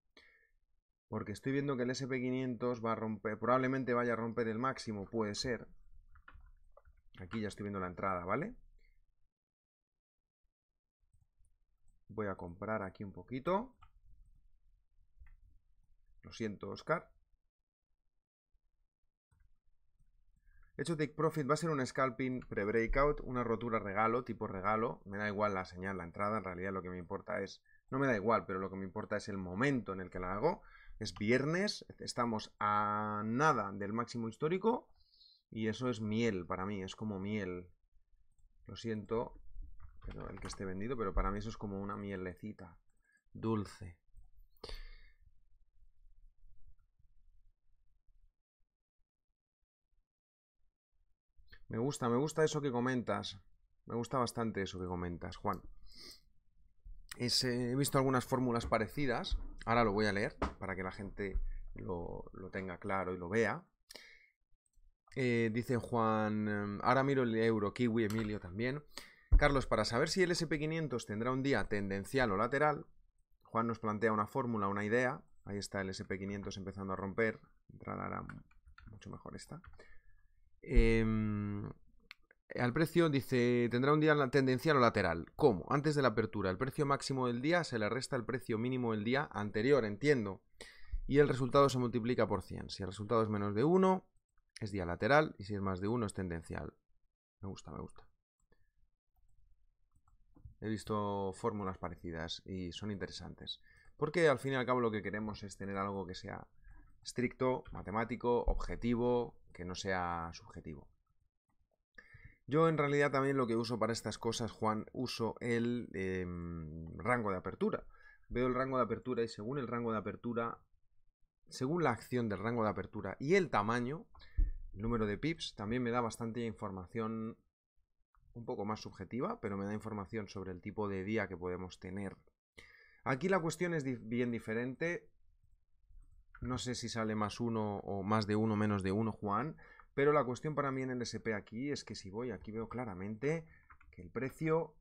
Porque estoy viendo que el SP500 va a romper, probablemente vaya a romper el máximo, puede ser. Aquí ya estoy viendo la entrada, ¿vale? Voy a comprar aquí un poquito. Lo siento, Oscar. hecho take profit va a ser un scalping pre-breakout, una rotura regalo, tipo regalo. Me da igual la señal, la entrada, en realidad lo que me importa es... No me da igual, pero lo que me importa es el momento en el que la hago. Es viernes, estamos a nada del máximo histórico y eso es miel para mí, es como miel. Lo siento, pero el que esté vendido, pero para mí eso es como una mielecita dulce. Me gusta, me gusta eso que comentas. Me gusta bastante eso que comentas, Juan. Eh, he visto algunas fórmulas parecidas. Ahora lo voy a leer para que la gente lo, tenga claro y lo vea. Eh, dice Juan, em, ahora miro el euro, kiwi, Emilio también. Carlos, para saber si el SP500 tendrá un día tendencial o lateral, Juan nos plantea una fórmula, una idea. Ahí está el SP500 empezando a romper. Entrará mucho mejor esta. Em, al precio dice tendrá un día tendencial o lateral. ¿Cómo? Antes de la apertura. El precio máximo del día se le resta el precio mínimo del día anterior, entiendo. Y el resultado se multiplica por 100. Si el resultado es menos de 1, es día lateral. Y si es más de 1, es tendencial. Me gusta, me gusta. He visto fórmulas parecidas y son interesantes. Porque al fin y al cabo lo que queremos es tener algo que sea estricto, matemático, objetivo, que no sea subjetivo. Yo en realidad también lo que uso para estas cosas, Juan, uso el em, rango de apertura. Veo el rango de apertura y según el rango de apertura, según la acción del rango de apertura y el tamaño, el número de pips, también me da bastante información un poco más subjetiva, pero me da información sobre el tipo de día que podemos tener. Aquí la cuestión es bien diferente. No sé si sale más uno o más de uno, menos de uno, Juan, pero la cuestión para mí en el SP aquí es que si voy aquí veo claramente que el precio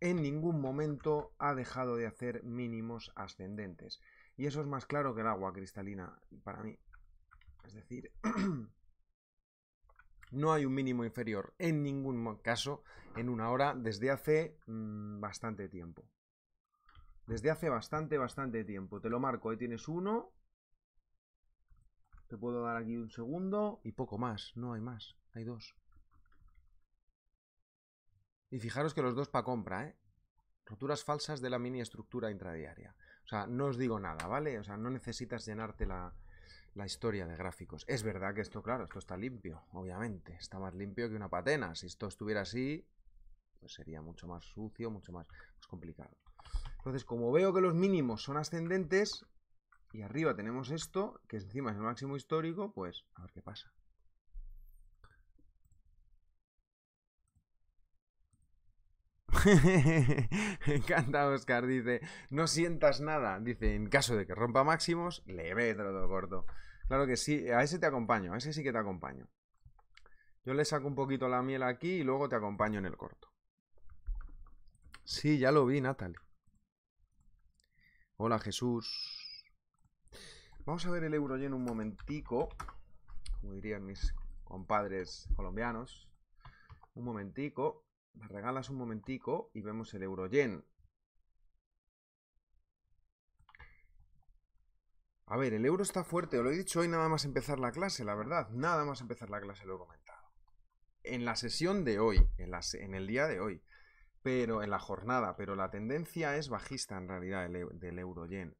en ningún momento ha dejado de hacer mínimos ascendentes. Y eso es más claro que el agua cristalina para mí. Es decir, no hay un mínimo inferior en ningún caso en una hora desde hace mm, bastante tiempo. Desde hace bastante, bastante tiempo. Te lo marco, ahí tienes uno, te puedo dar aquí un segundo y poco más. No hay más. Hay dos. Y fijaros que los dos para compra, ¿eh? Roturas falsas de la mini estructura intradiaria. O sea, no os digo nada, ¿vale? O sea, no necesitas llenarte la, historia de gráficos. Es verdad que esto, claro, esto está limpio, obviamente. Está más limpio que una patena. Si esto estuviera así, pues sería mucho más sucio, mucho más complicado. Entonces, como veo que los mínimos son ascendentes, y arriba tenemos esto, que encima es el máximo histórico, pues a ver qué pasa. Me encanta Oscar, dice, no sientas nada. Dice, en caso de que rompa máximos, le ve todo corto. Claro que sí, a ese te acompaño, a ese sí que te acompaño. Yo le saco un poquito la miel aquí y luego te acompaño en el corto. Sí, ya lo vi, Natalie. Hola Jesús. Vamos a ver el euro un momentico, como dirían mis compadres colombianos. Un momentico, me regalas un momentico y vemos el euro yen. A ver, el euro está fuerte, os lo he dicho hoy nada más empezar la clase, la verdad, nada más empezar la clase lo he comentado. En la sesión de hoy, en, el día de hoy, pero en la jornada, pero la tendencia es bajista en realidad del, del euro yen.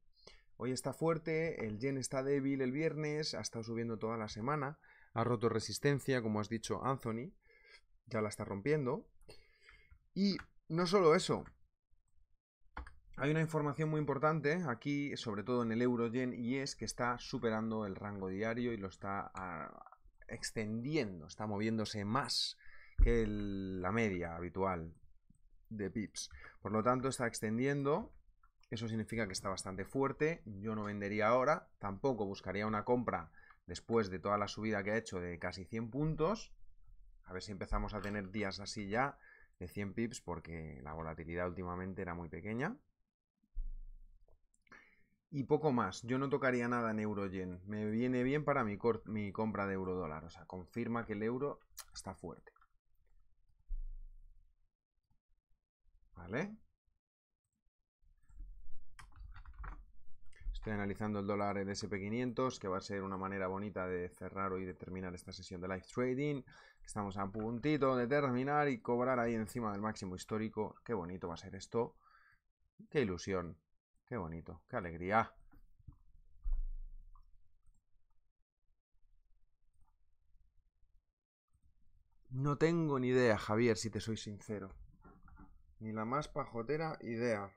Hoy está fuerte, el yen está débil el viernes, ha estado subiendo toda la semana, ha roto resistencia, como has dicho Anthony, ya la está rompiendo. Y no solo eso, hay una información muy importante aquí, sobre todo en el euro yen, y es que está superando el rango diario y lo está ah, extendiendo, está moviéndose más que la media habitual de pips. Por lo tanto, está extendiendo eso significa que está bastante fuerte. Yo no vendería ahora. Tampoco buscaría una compra después de toda la subida que ha hecho de casi 100 puntos. A ver si empezamos a tener días así ya de 100 pips porque la volatilidad últimamente era muy pequeña. Y poco más. Yo no tocaría nada en Euro-Yen, Me viene bien para mi, mi compra de euro dólar. O sea, confirma que el euro está fuerte. ¿Vale? Estoy analizando el dólar en SP500, que va a ser una manera bonita de cerrar hoy, de terminar esta sesión de live trading. Estamos a puntito de terminar y cobrar ahí encima del máximo histórico. Qué bonito va a ser esto. Qué ilusión. Qué bonito. Qué alegría. No tengo ni idea, Javier, si te soy sincero. Ni la más pajotera idea.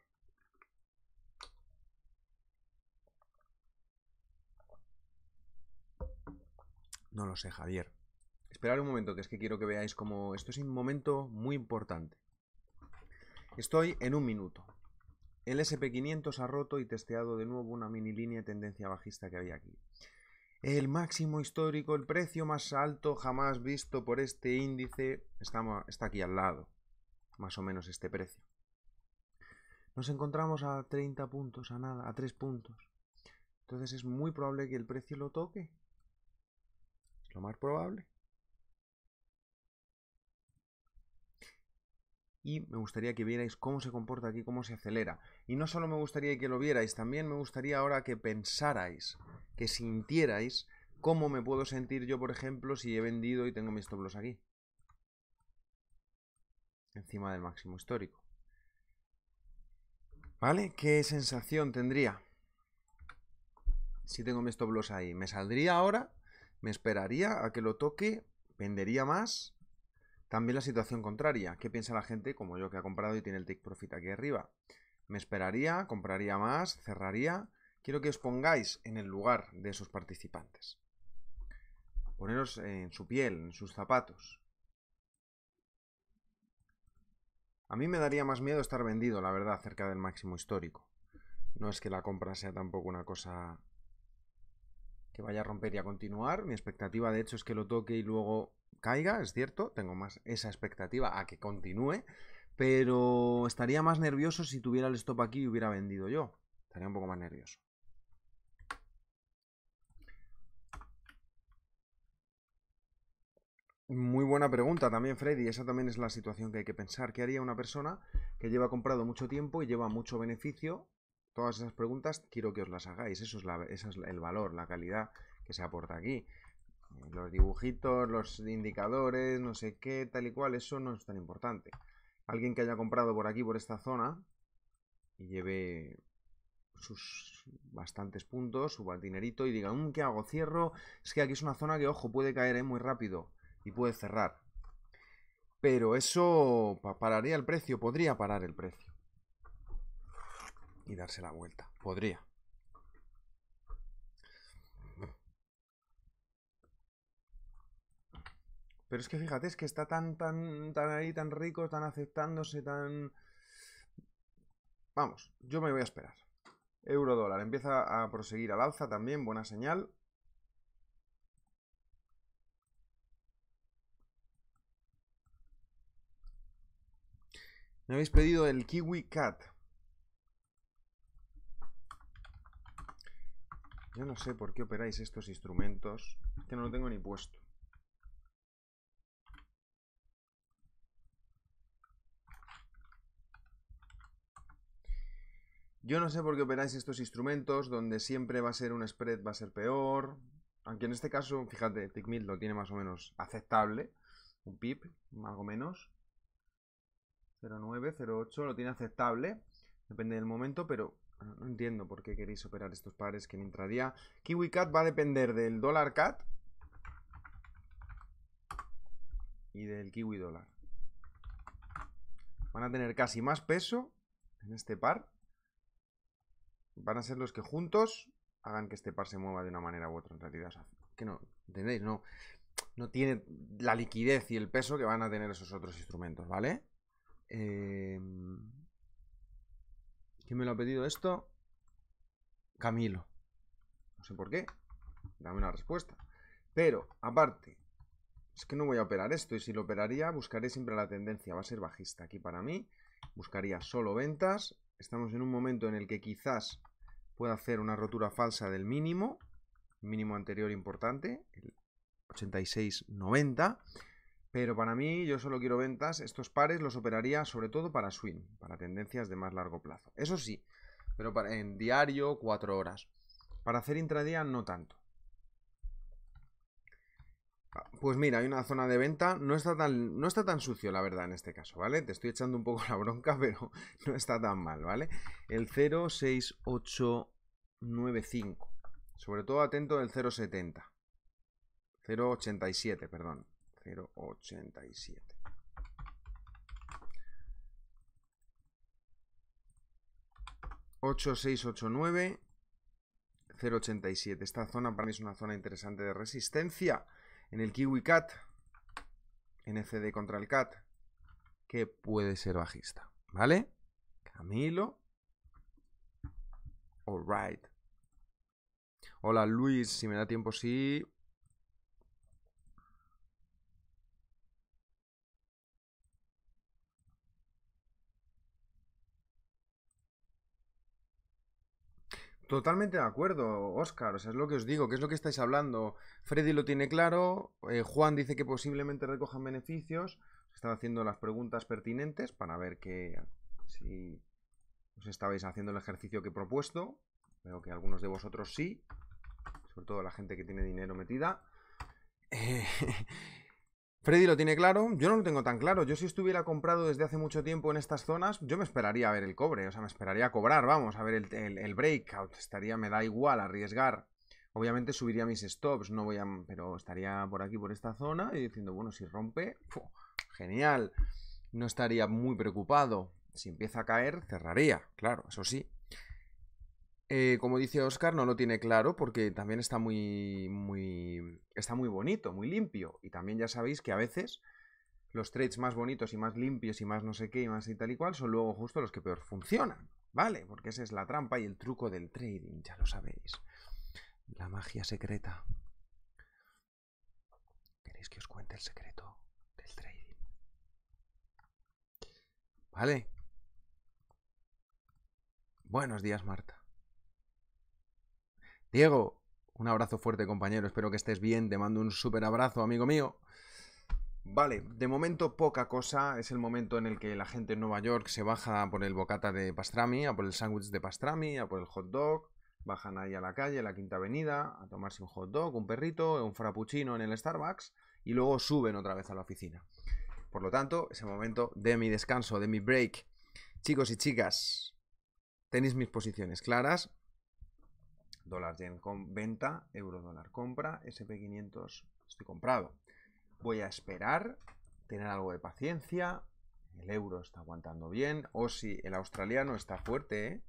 No lo sé, Javier. Esperar un momento, que es que quiero que veáis cómo... Esto es un momento muy importante. Estoy en un minuto. El SP500 ha roto y testeado de nuevo una mini línea de tendencia bajista que había aquí. El máximo histórico, el precio más alto jamás visto por este índice, estamos, está aquí al lado, más o menos este precio. Nos encontramos a 30 puntos, a nada, a 3 puntos. Entonces es muy probable que el precio lo toque lo más probable. y me gustaría que vierais cómo se comporta aquí, cómo se acelera. Y no solo me gustaría que lo vierais, también me gustaría ahora que pensarais, que sintierais cómo me puedo sentir yo, por ejemplo, si he vendido y tengo mis toblos aquí. Encima del máximo histórico. ¿Vale? ¿Qué sensación tendría? Si tengo mis toblos ahí, ¿me saldría ahora? Me esperaría a que lo toque, vendería más. También la situación contraria. ¿Qué piensa la gente como yo que ha comprado y tiene el take profit aquí arriba? Me esperaría, compraría más, cerraría. Quiero que os pongáis en el lugar de esos participantes. Poneros en su piel, en sus zapatos. A mí me daría más miedo estar vendido, la verdad, cerca del máximo histórico. No es que la compra sea tampoco una cosa vaya a romper y a continuar. Mi expectativa, de hecho, es que lo toque y luego caiga, es cierto. Tengo más esa expectativa a que continúe. Pero estaría más nervioso si tuviera el stop aquí y hubiera vendido yo. Estaría un poco más nervioso. Muy buena pregunta también, Freddy. Esa también es la situación que hay que pensar. ¿Qué haría una persona que lleva comprado mucho tiempo y lleva mucho beneficio Todas esas preguntas quiero que os las hagáis. Eso es, es el valor, la calidad que se aporta aquí. Eh, los dibujitos, los indicadores, no sé qué, tal y cual, eso no es tan importante. Alguien que haya comprado por aquí, por esta zona, y lleve sus bastantes puntos, su dinerito y diga, mm, ¿qué hago? ¿Cierro? Es que aquí es una zona que, ojo, puede caer ¿eh? muy rápido y puede cerrar. Pero eso pararía el precio, podría parar el precio y darse la vuelta. Podría. Pero es que fíjate, es que está tan, tan, tan ahí, tan rico, tan aceptándose, tan... Vamos, yo me voy a esperar. Euro dólar empieza a proseguir al alza también, buena señal. Me habéis pedido el Kiwi Cat. Yo no sé por qué operáis estos instrumentos. Es que no lo tengo ni puesto. Yo no sé por qué operáis estos instrumentos, donde siempre va a ser un spread, va a ser peor. Aunque en este caso, fíjate, TickMill lo tiene más o menos aceptable. Un pip, algo menos. 0,9, 0,8 lo tiene aceptable. Depende del momento, pero no entiendo por qué queréis operar estos pares que en intradía. KiwiCat va a depender del dólar cat y del kiwi dólar. Van a tener casi más peso en este par. Van a ser los que juntos hagan que este par se mueva de una manera u otra en realidad. que no, ¿entendéis? No, no tiene la liquidez y el peso que van a tener esos otros instrumentos, ¿vale? Eh, ¿Quién me lo ha pedido esto? Camilo. No sé por qué. Dame una respuesta. Pero, aparte, es que no voy a operar esto. Y si lo operaría, buscaré siempre la tendencia. Va a ser bajista aquí para mí. Buscaría solo ventas. Estamos en un momento en el que quizás pueda hacer una rotura falsa del mínimo. Mínimo anterior importante. El 86.90. Pero para mí, yo solo quiero ventas, estos pares los operaría sobre todo para swing, para tendencias de más largo plazo. Eso sí, pero en diario, 4 horas. Para hacer intradía, no tanto. Ah, pues mira, hay una zona de venta, no está, tan, no está tan sucio la verdad en este caso, ¿vale? Te estoy echando un poco la bronca, pero no está tan mal, ¿vale? El 06895, sobre todo atento del 070, 087, perdón. 0,87. 8,689. 0,87. Esta zona para mí es una zona interesante de resistencia. En el Kiwi KiwiCat, NCD contra el CAT, que puede ser bajista. ¿Vale? Camilo. right. Hola Luis, si me da tiempo, sí. Totalmente de acuerdo, Oscar. O sea, es lo que os digo, que es lo que estáis hablando. Freddy lo tiene claro, eh, Juan dice que posiblemente recojan beneficios. Estaba haciendo las preguntas pertinentes para ver qué si os estabais haciendo el ejercicio que he propuesto. Veo que algunos de vosotros sí, sobre todo la gente que tiene dinero metida. Eh, Freddy lo tiene claro, yo no lo tengo tan claro. Yo si estuviera comprado desde hace mucho tiempo en estas zonas, yo me esperaría a ver el cobre, o sea, me esperaría a cobrar, vamos, a ver el, breakout. Estaría, me da igual arriesgar. Obviamente subiría mis stops, no voy a, pero estaría por aquí, por esta zona, y diciendo, bueno, si rompe, genial. No estaría muy preocupado. Si empieza a caer, cerraría, claro, eso sí. Eh, como dice Oscar, no lo tiene claro porque también está muy, muy, está muy bonito, muy limpio. Y también ya sabéis que a veces los trades más bonitos y más limpios y más no sé qué y más y tal y cual son luego justo los que peor funcionan, ¿vale? Porque esa es la trampa y el truco del trading, ya lo sabéis. La magia secreta. ¿Queréis que os cuente el secreto del trading? ¿Vale? Buenos días, Marta. Diego, un abrazo fuerte, compañero. Espero que estés bien. Te mando un súper abrazo, amigo mío. Vale, de momento poca cosa. Es el momento en el que la gente en Nueva York se baja por el bocata de pastrami, a por el sándwich de pastrami, a por el hot dog. Bajan ahí a la calle, a la Quinta Avenida, a tomarse un hot dog, un perrito, un frappuccino en el Starbucks y luego suben otra vez a la oficina. Por lo tanto, es el momento de mi descanso, de mi break. Chicos y chicas, tenéis mis posiciones claras dólar yen con venta, euro dólar compra, SP500 estoy comprado. Voy a esperar, tener algo de paciencia, el euro está aguantando bien, o el australiano está fuerte, ¿eh?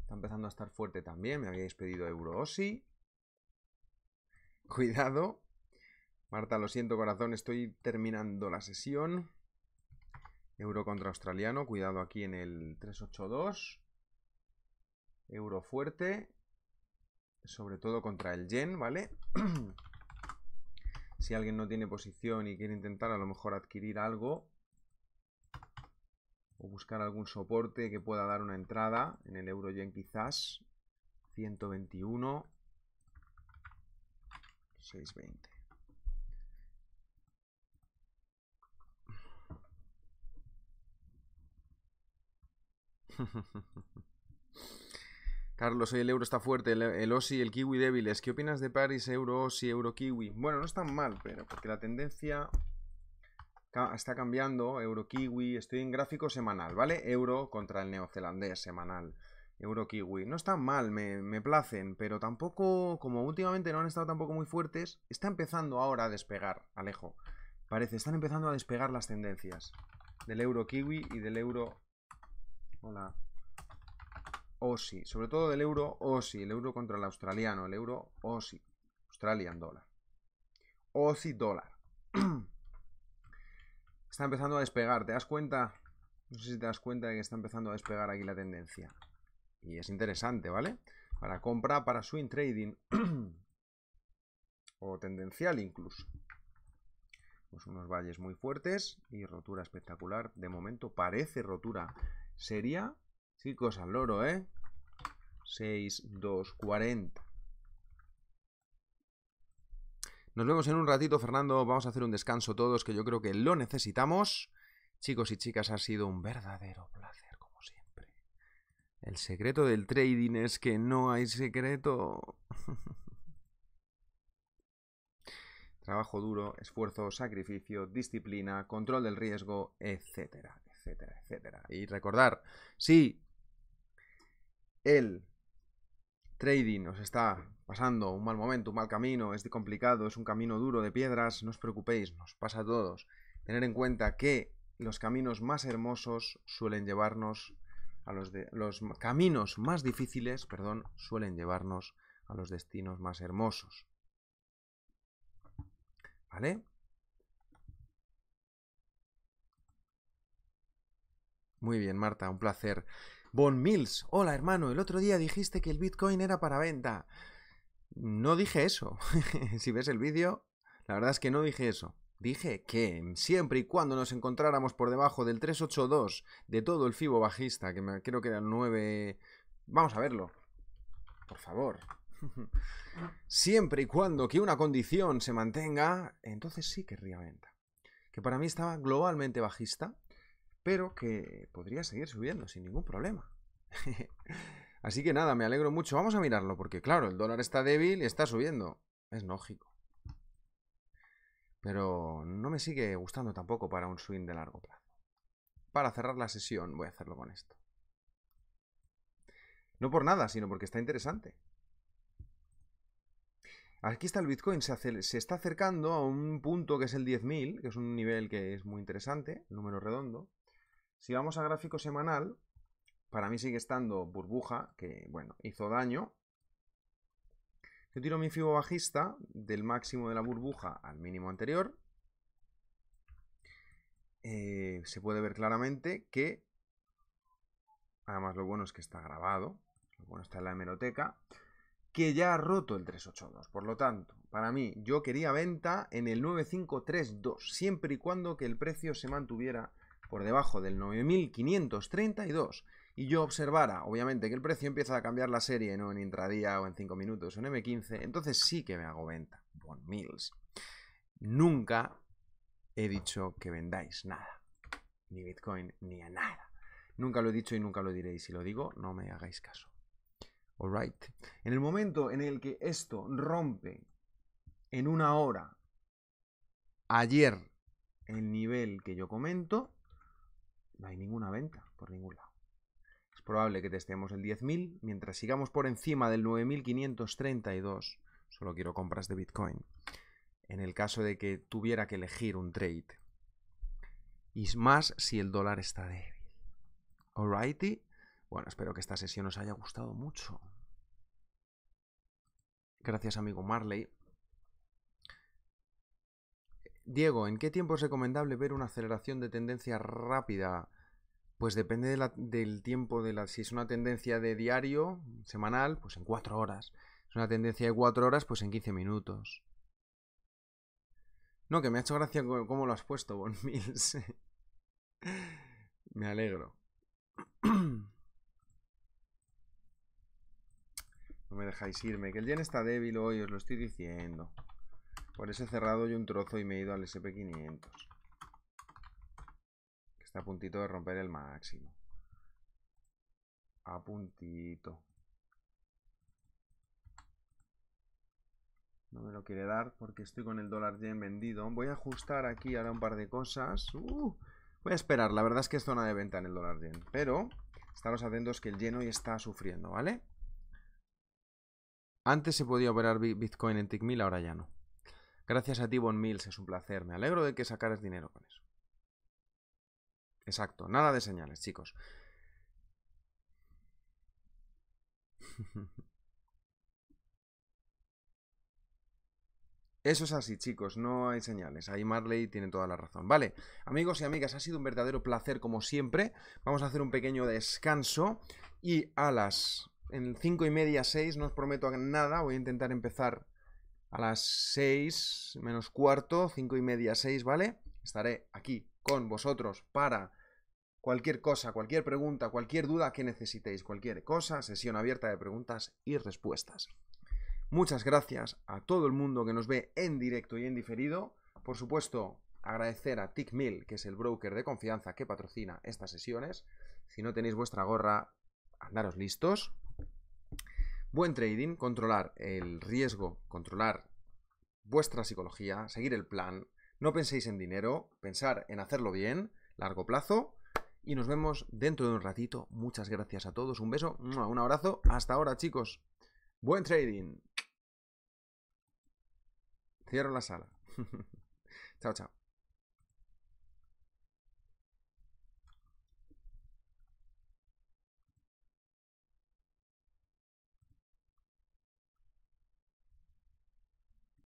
está empezando a estar fuerte también, me habíais pedido euro o Cuidado. Marta, lo siento corazón, estoy terminando la sesión. Euro contra australiano, cuidado aquí en el 382. Euro fuerte, sobre todo contra el yen, ¿vale? si alguien no tiene posición y quiere intentar a lo mejor adquirir algo o buscar algún soporte que pueda dar una entrada en el euro yen quizás 121 620 Carlos, hoy el euro está fuerte, el, el OSI, el kiwi débiles. ¿Qué opinas de París, euro OSI, euro kiwi? Bueno, no están mal, pero porque la tendencia está cambiando, euro kiwi, estoy en gráfico semanal, ¿vale? Euro contra el neozelandés semanal, euro kiwi. No están mal, me, me placen, pero tampoco, como últimamente no han estado tampoco muy fuertes, está empezando ahora a despegar, Alejo. Parece, están empezando a despegar las tendencias del euro kiwi y del euro... Hola. OSI, sobre todo del euro OSI, el euro contra el australiano, el euro OSI, Australian Dollar. OSI Dólar. está empezando a despegar, ¿te das cuenta? No sé si te das cuenta de que está empezando a despegar aquí la tendencia. Y es interesante, ¿vale? Para compra, para swing trading. o tendencial incluso. Pues unos valles muy fuertes y rotura espectacular. De momento parece rotura seria Chicos, al loro, ¿eh? 6, 2, 40. Nos vemos en un ratito, Fernando. Vamos a hacer un descanso todos, que yo creo que lo necesitamos. Chicos y chicas, ha sido un verdadero placer, como siempre. El secreto del trading es que no hay secreto. Trabajo duro, esfuerzo, sacrificio, disciplina, control del riesgo, etcétera, etcétera, etcétera. Y recordar, sí, el trading os está pasando un mal momento, un mal camino, es complicado, es un camino duro de piedras, no os preocupéis, nos pasa a todos. Tener en cuenta que los caminos más hermosos suelen llevarnos a los, los caminos más difíciles, perdón, suelen llevarnos a los destinos más hermosos. ¿Vale? Muy bien, Marta, un placer. Bon Mills, hola hermano, el otro día dijiste que el Bitcoin era para venta. No dije eso. si ves el vídeo, la verdad es que no dije eso. Dije que siempre y cuando nos encontráramos por debajo del 382 de todo el FIBO bajista, que creo que era el 9... Vamos a verlo. Por favor. siempre y cuando que una condición se mantenga, entonces sí querría venta. Que para mí estaba globalmente bajista, pero que podría seguir subiendo sin ningún problema. Así que nada, me alegro mucho. Vamos a mirarlo, porque claro, el dólar está débil y está subiendo. Es lógico. Pero no me sigue gustando tampoco para un swing de largo plazo. Para cerrar la sesión voy a hacerlo con esto. No por nada, sino porque está interesante. Aquí está el Bitcoin, se, está acercando a un punto que es el 10.000, que es un nivel que es muy interesante, número redondo. Si vamos a gráfico semanal, para mí sigue estando burbuja, que bueno, hizo daño. Yo tiro mi fibo bajista del máximo de la burbuja al mínimo anterior. Eh, se puede ver claramente que, además lo bueno es que está grabado, lo bueno está en la hemeroteca, que ya ha roto el 382. Por lo tanto, para mí, yo quería venta en el 9532, siempre y cuando que el precio se mantuviera por debajo del 9532 y yo observara, obviamente, que el precio empieza a cambiar la serie ¿no? en intradía o en 5 minutos o en M15, entonces sí que me hago venta. Bon Nunca he dicho que vendáis nada. Ni Bitcoin, ni a nada. Nunca lo he dicho y nunca lo diré. si lo digo, no me hagáis caso. Alright. En el momento en el que esto rompe en una hora ayer el nivel que yo comento, no hay ninguna venta por ningún lado. Es probable que testemos el 10.000 mientras sigamos por encima del 9.532. Solo quiero compras de Bitcoin. En el caso de que tuviera que elegir un trade. Y más si el dólar está débil. Alrighty. Bueno, espero que esta sesión os haya gustado mucho. Gracias, amigo Marley. Diego, ¿en qué tiempo es recomendable ver una aceleración de tendencia rápida? Pues depende del tiempo de la. Si es una tendencia de diario, semanal, pues en 4 horas. Si es una tendencia de 4 horas, pues en 15 minutos. No, que me ha hecho gracia cómo lo has puesto, Bon me alegro. no me dejáis irme, que el yen está débil hoy, os lo estoy diciendo. Por ese cerrado yo un trozo y me he ido al SP500. Que está a puntito de romper el máximo. A puntito. No me lo quiere dar porque estoy con el dólar yen vendido. Voy a ajustar aquí ahora un par de cosas. Uh, voy a esperar. La verdad es que es zona de venta en el dólar yen. Pero estamos atentos que el yen hoy está sufriendo, ¿vale? Antes se podía operar Bitcoin en TICMIL, ahora ya no. Gracias a ti, Bon Mills, es un placer. Me alegro de que sacaras dinero con eso. Exacto, nada de señales, chicos. Eso es así, chicos, no hay señales. Ahí Marley tiene toda la razón. Vale, amigos y amigas, ha sido un verdadero placer como siempre. Vamos a hacer un pequeño descanso y a las en cinco y media, seis, no os prometo nada, voy a intentar empezar a las 6 menos cuarto, 5 y media, 6, ¿vale? Estaré aquí con vosotros para cualquier cosa, cualquier pregunta, cualquier duda que necesitéis, cualquier cosa, sesión abierta de preguntas y respuestas. Muchas gracias a todo el mundo que nos ve en directo y en diferido. Por supuesto, agradecer a TickMill, que es el broker de confianza que patrocina estas sesiones. Si no tenéis vuestra gorra, andaros listos, Buen trading, controlar el riesgo, controlar vuestra psicología, seguir el plan, no penséis en dinero, pensar en hacerlo bien, largo plazo, y nos vemos dentro de un ratito. Muchas gracias a todos, un beso, un abrazo, hasta ahora chicos. Buen trading. Cierro la sala. chao, chao.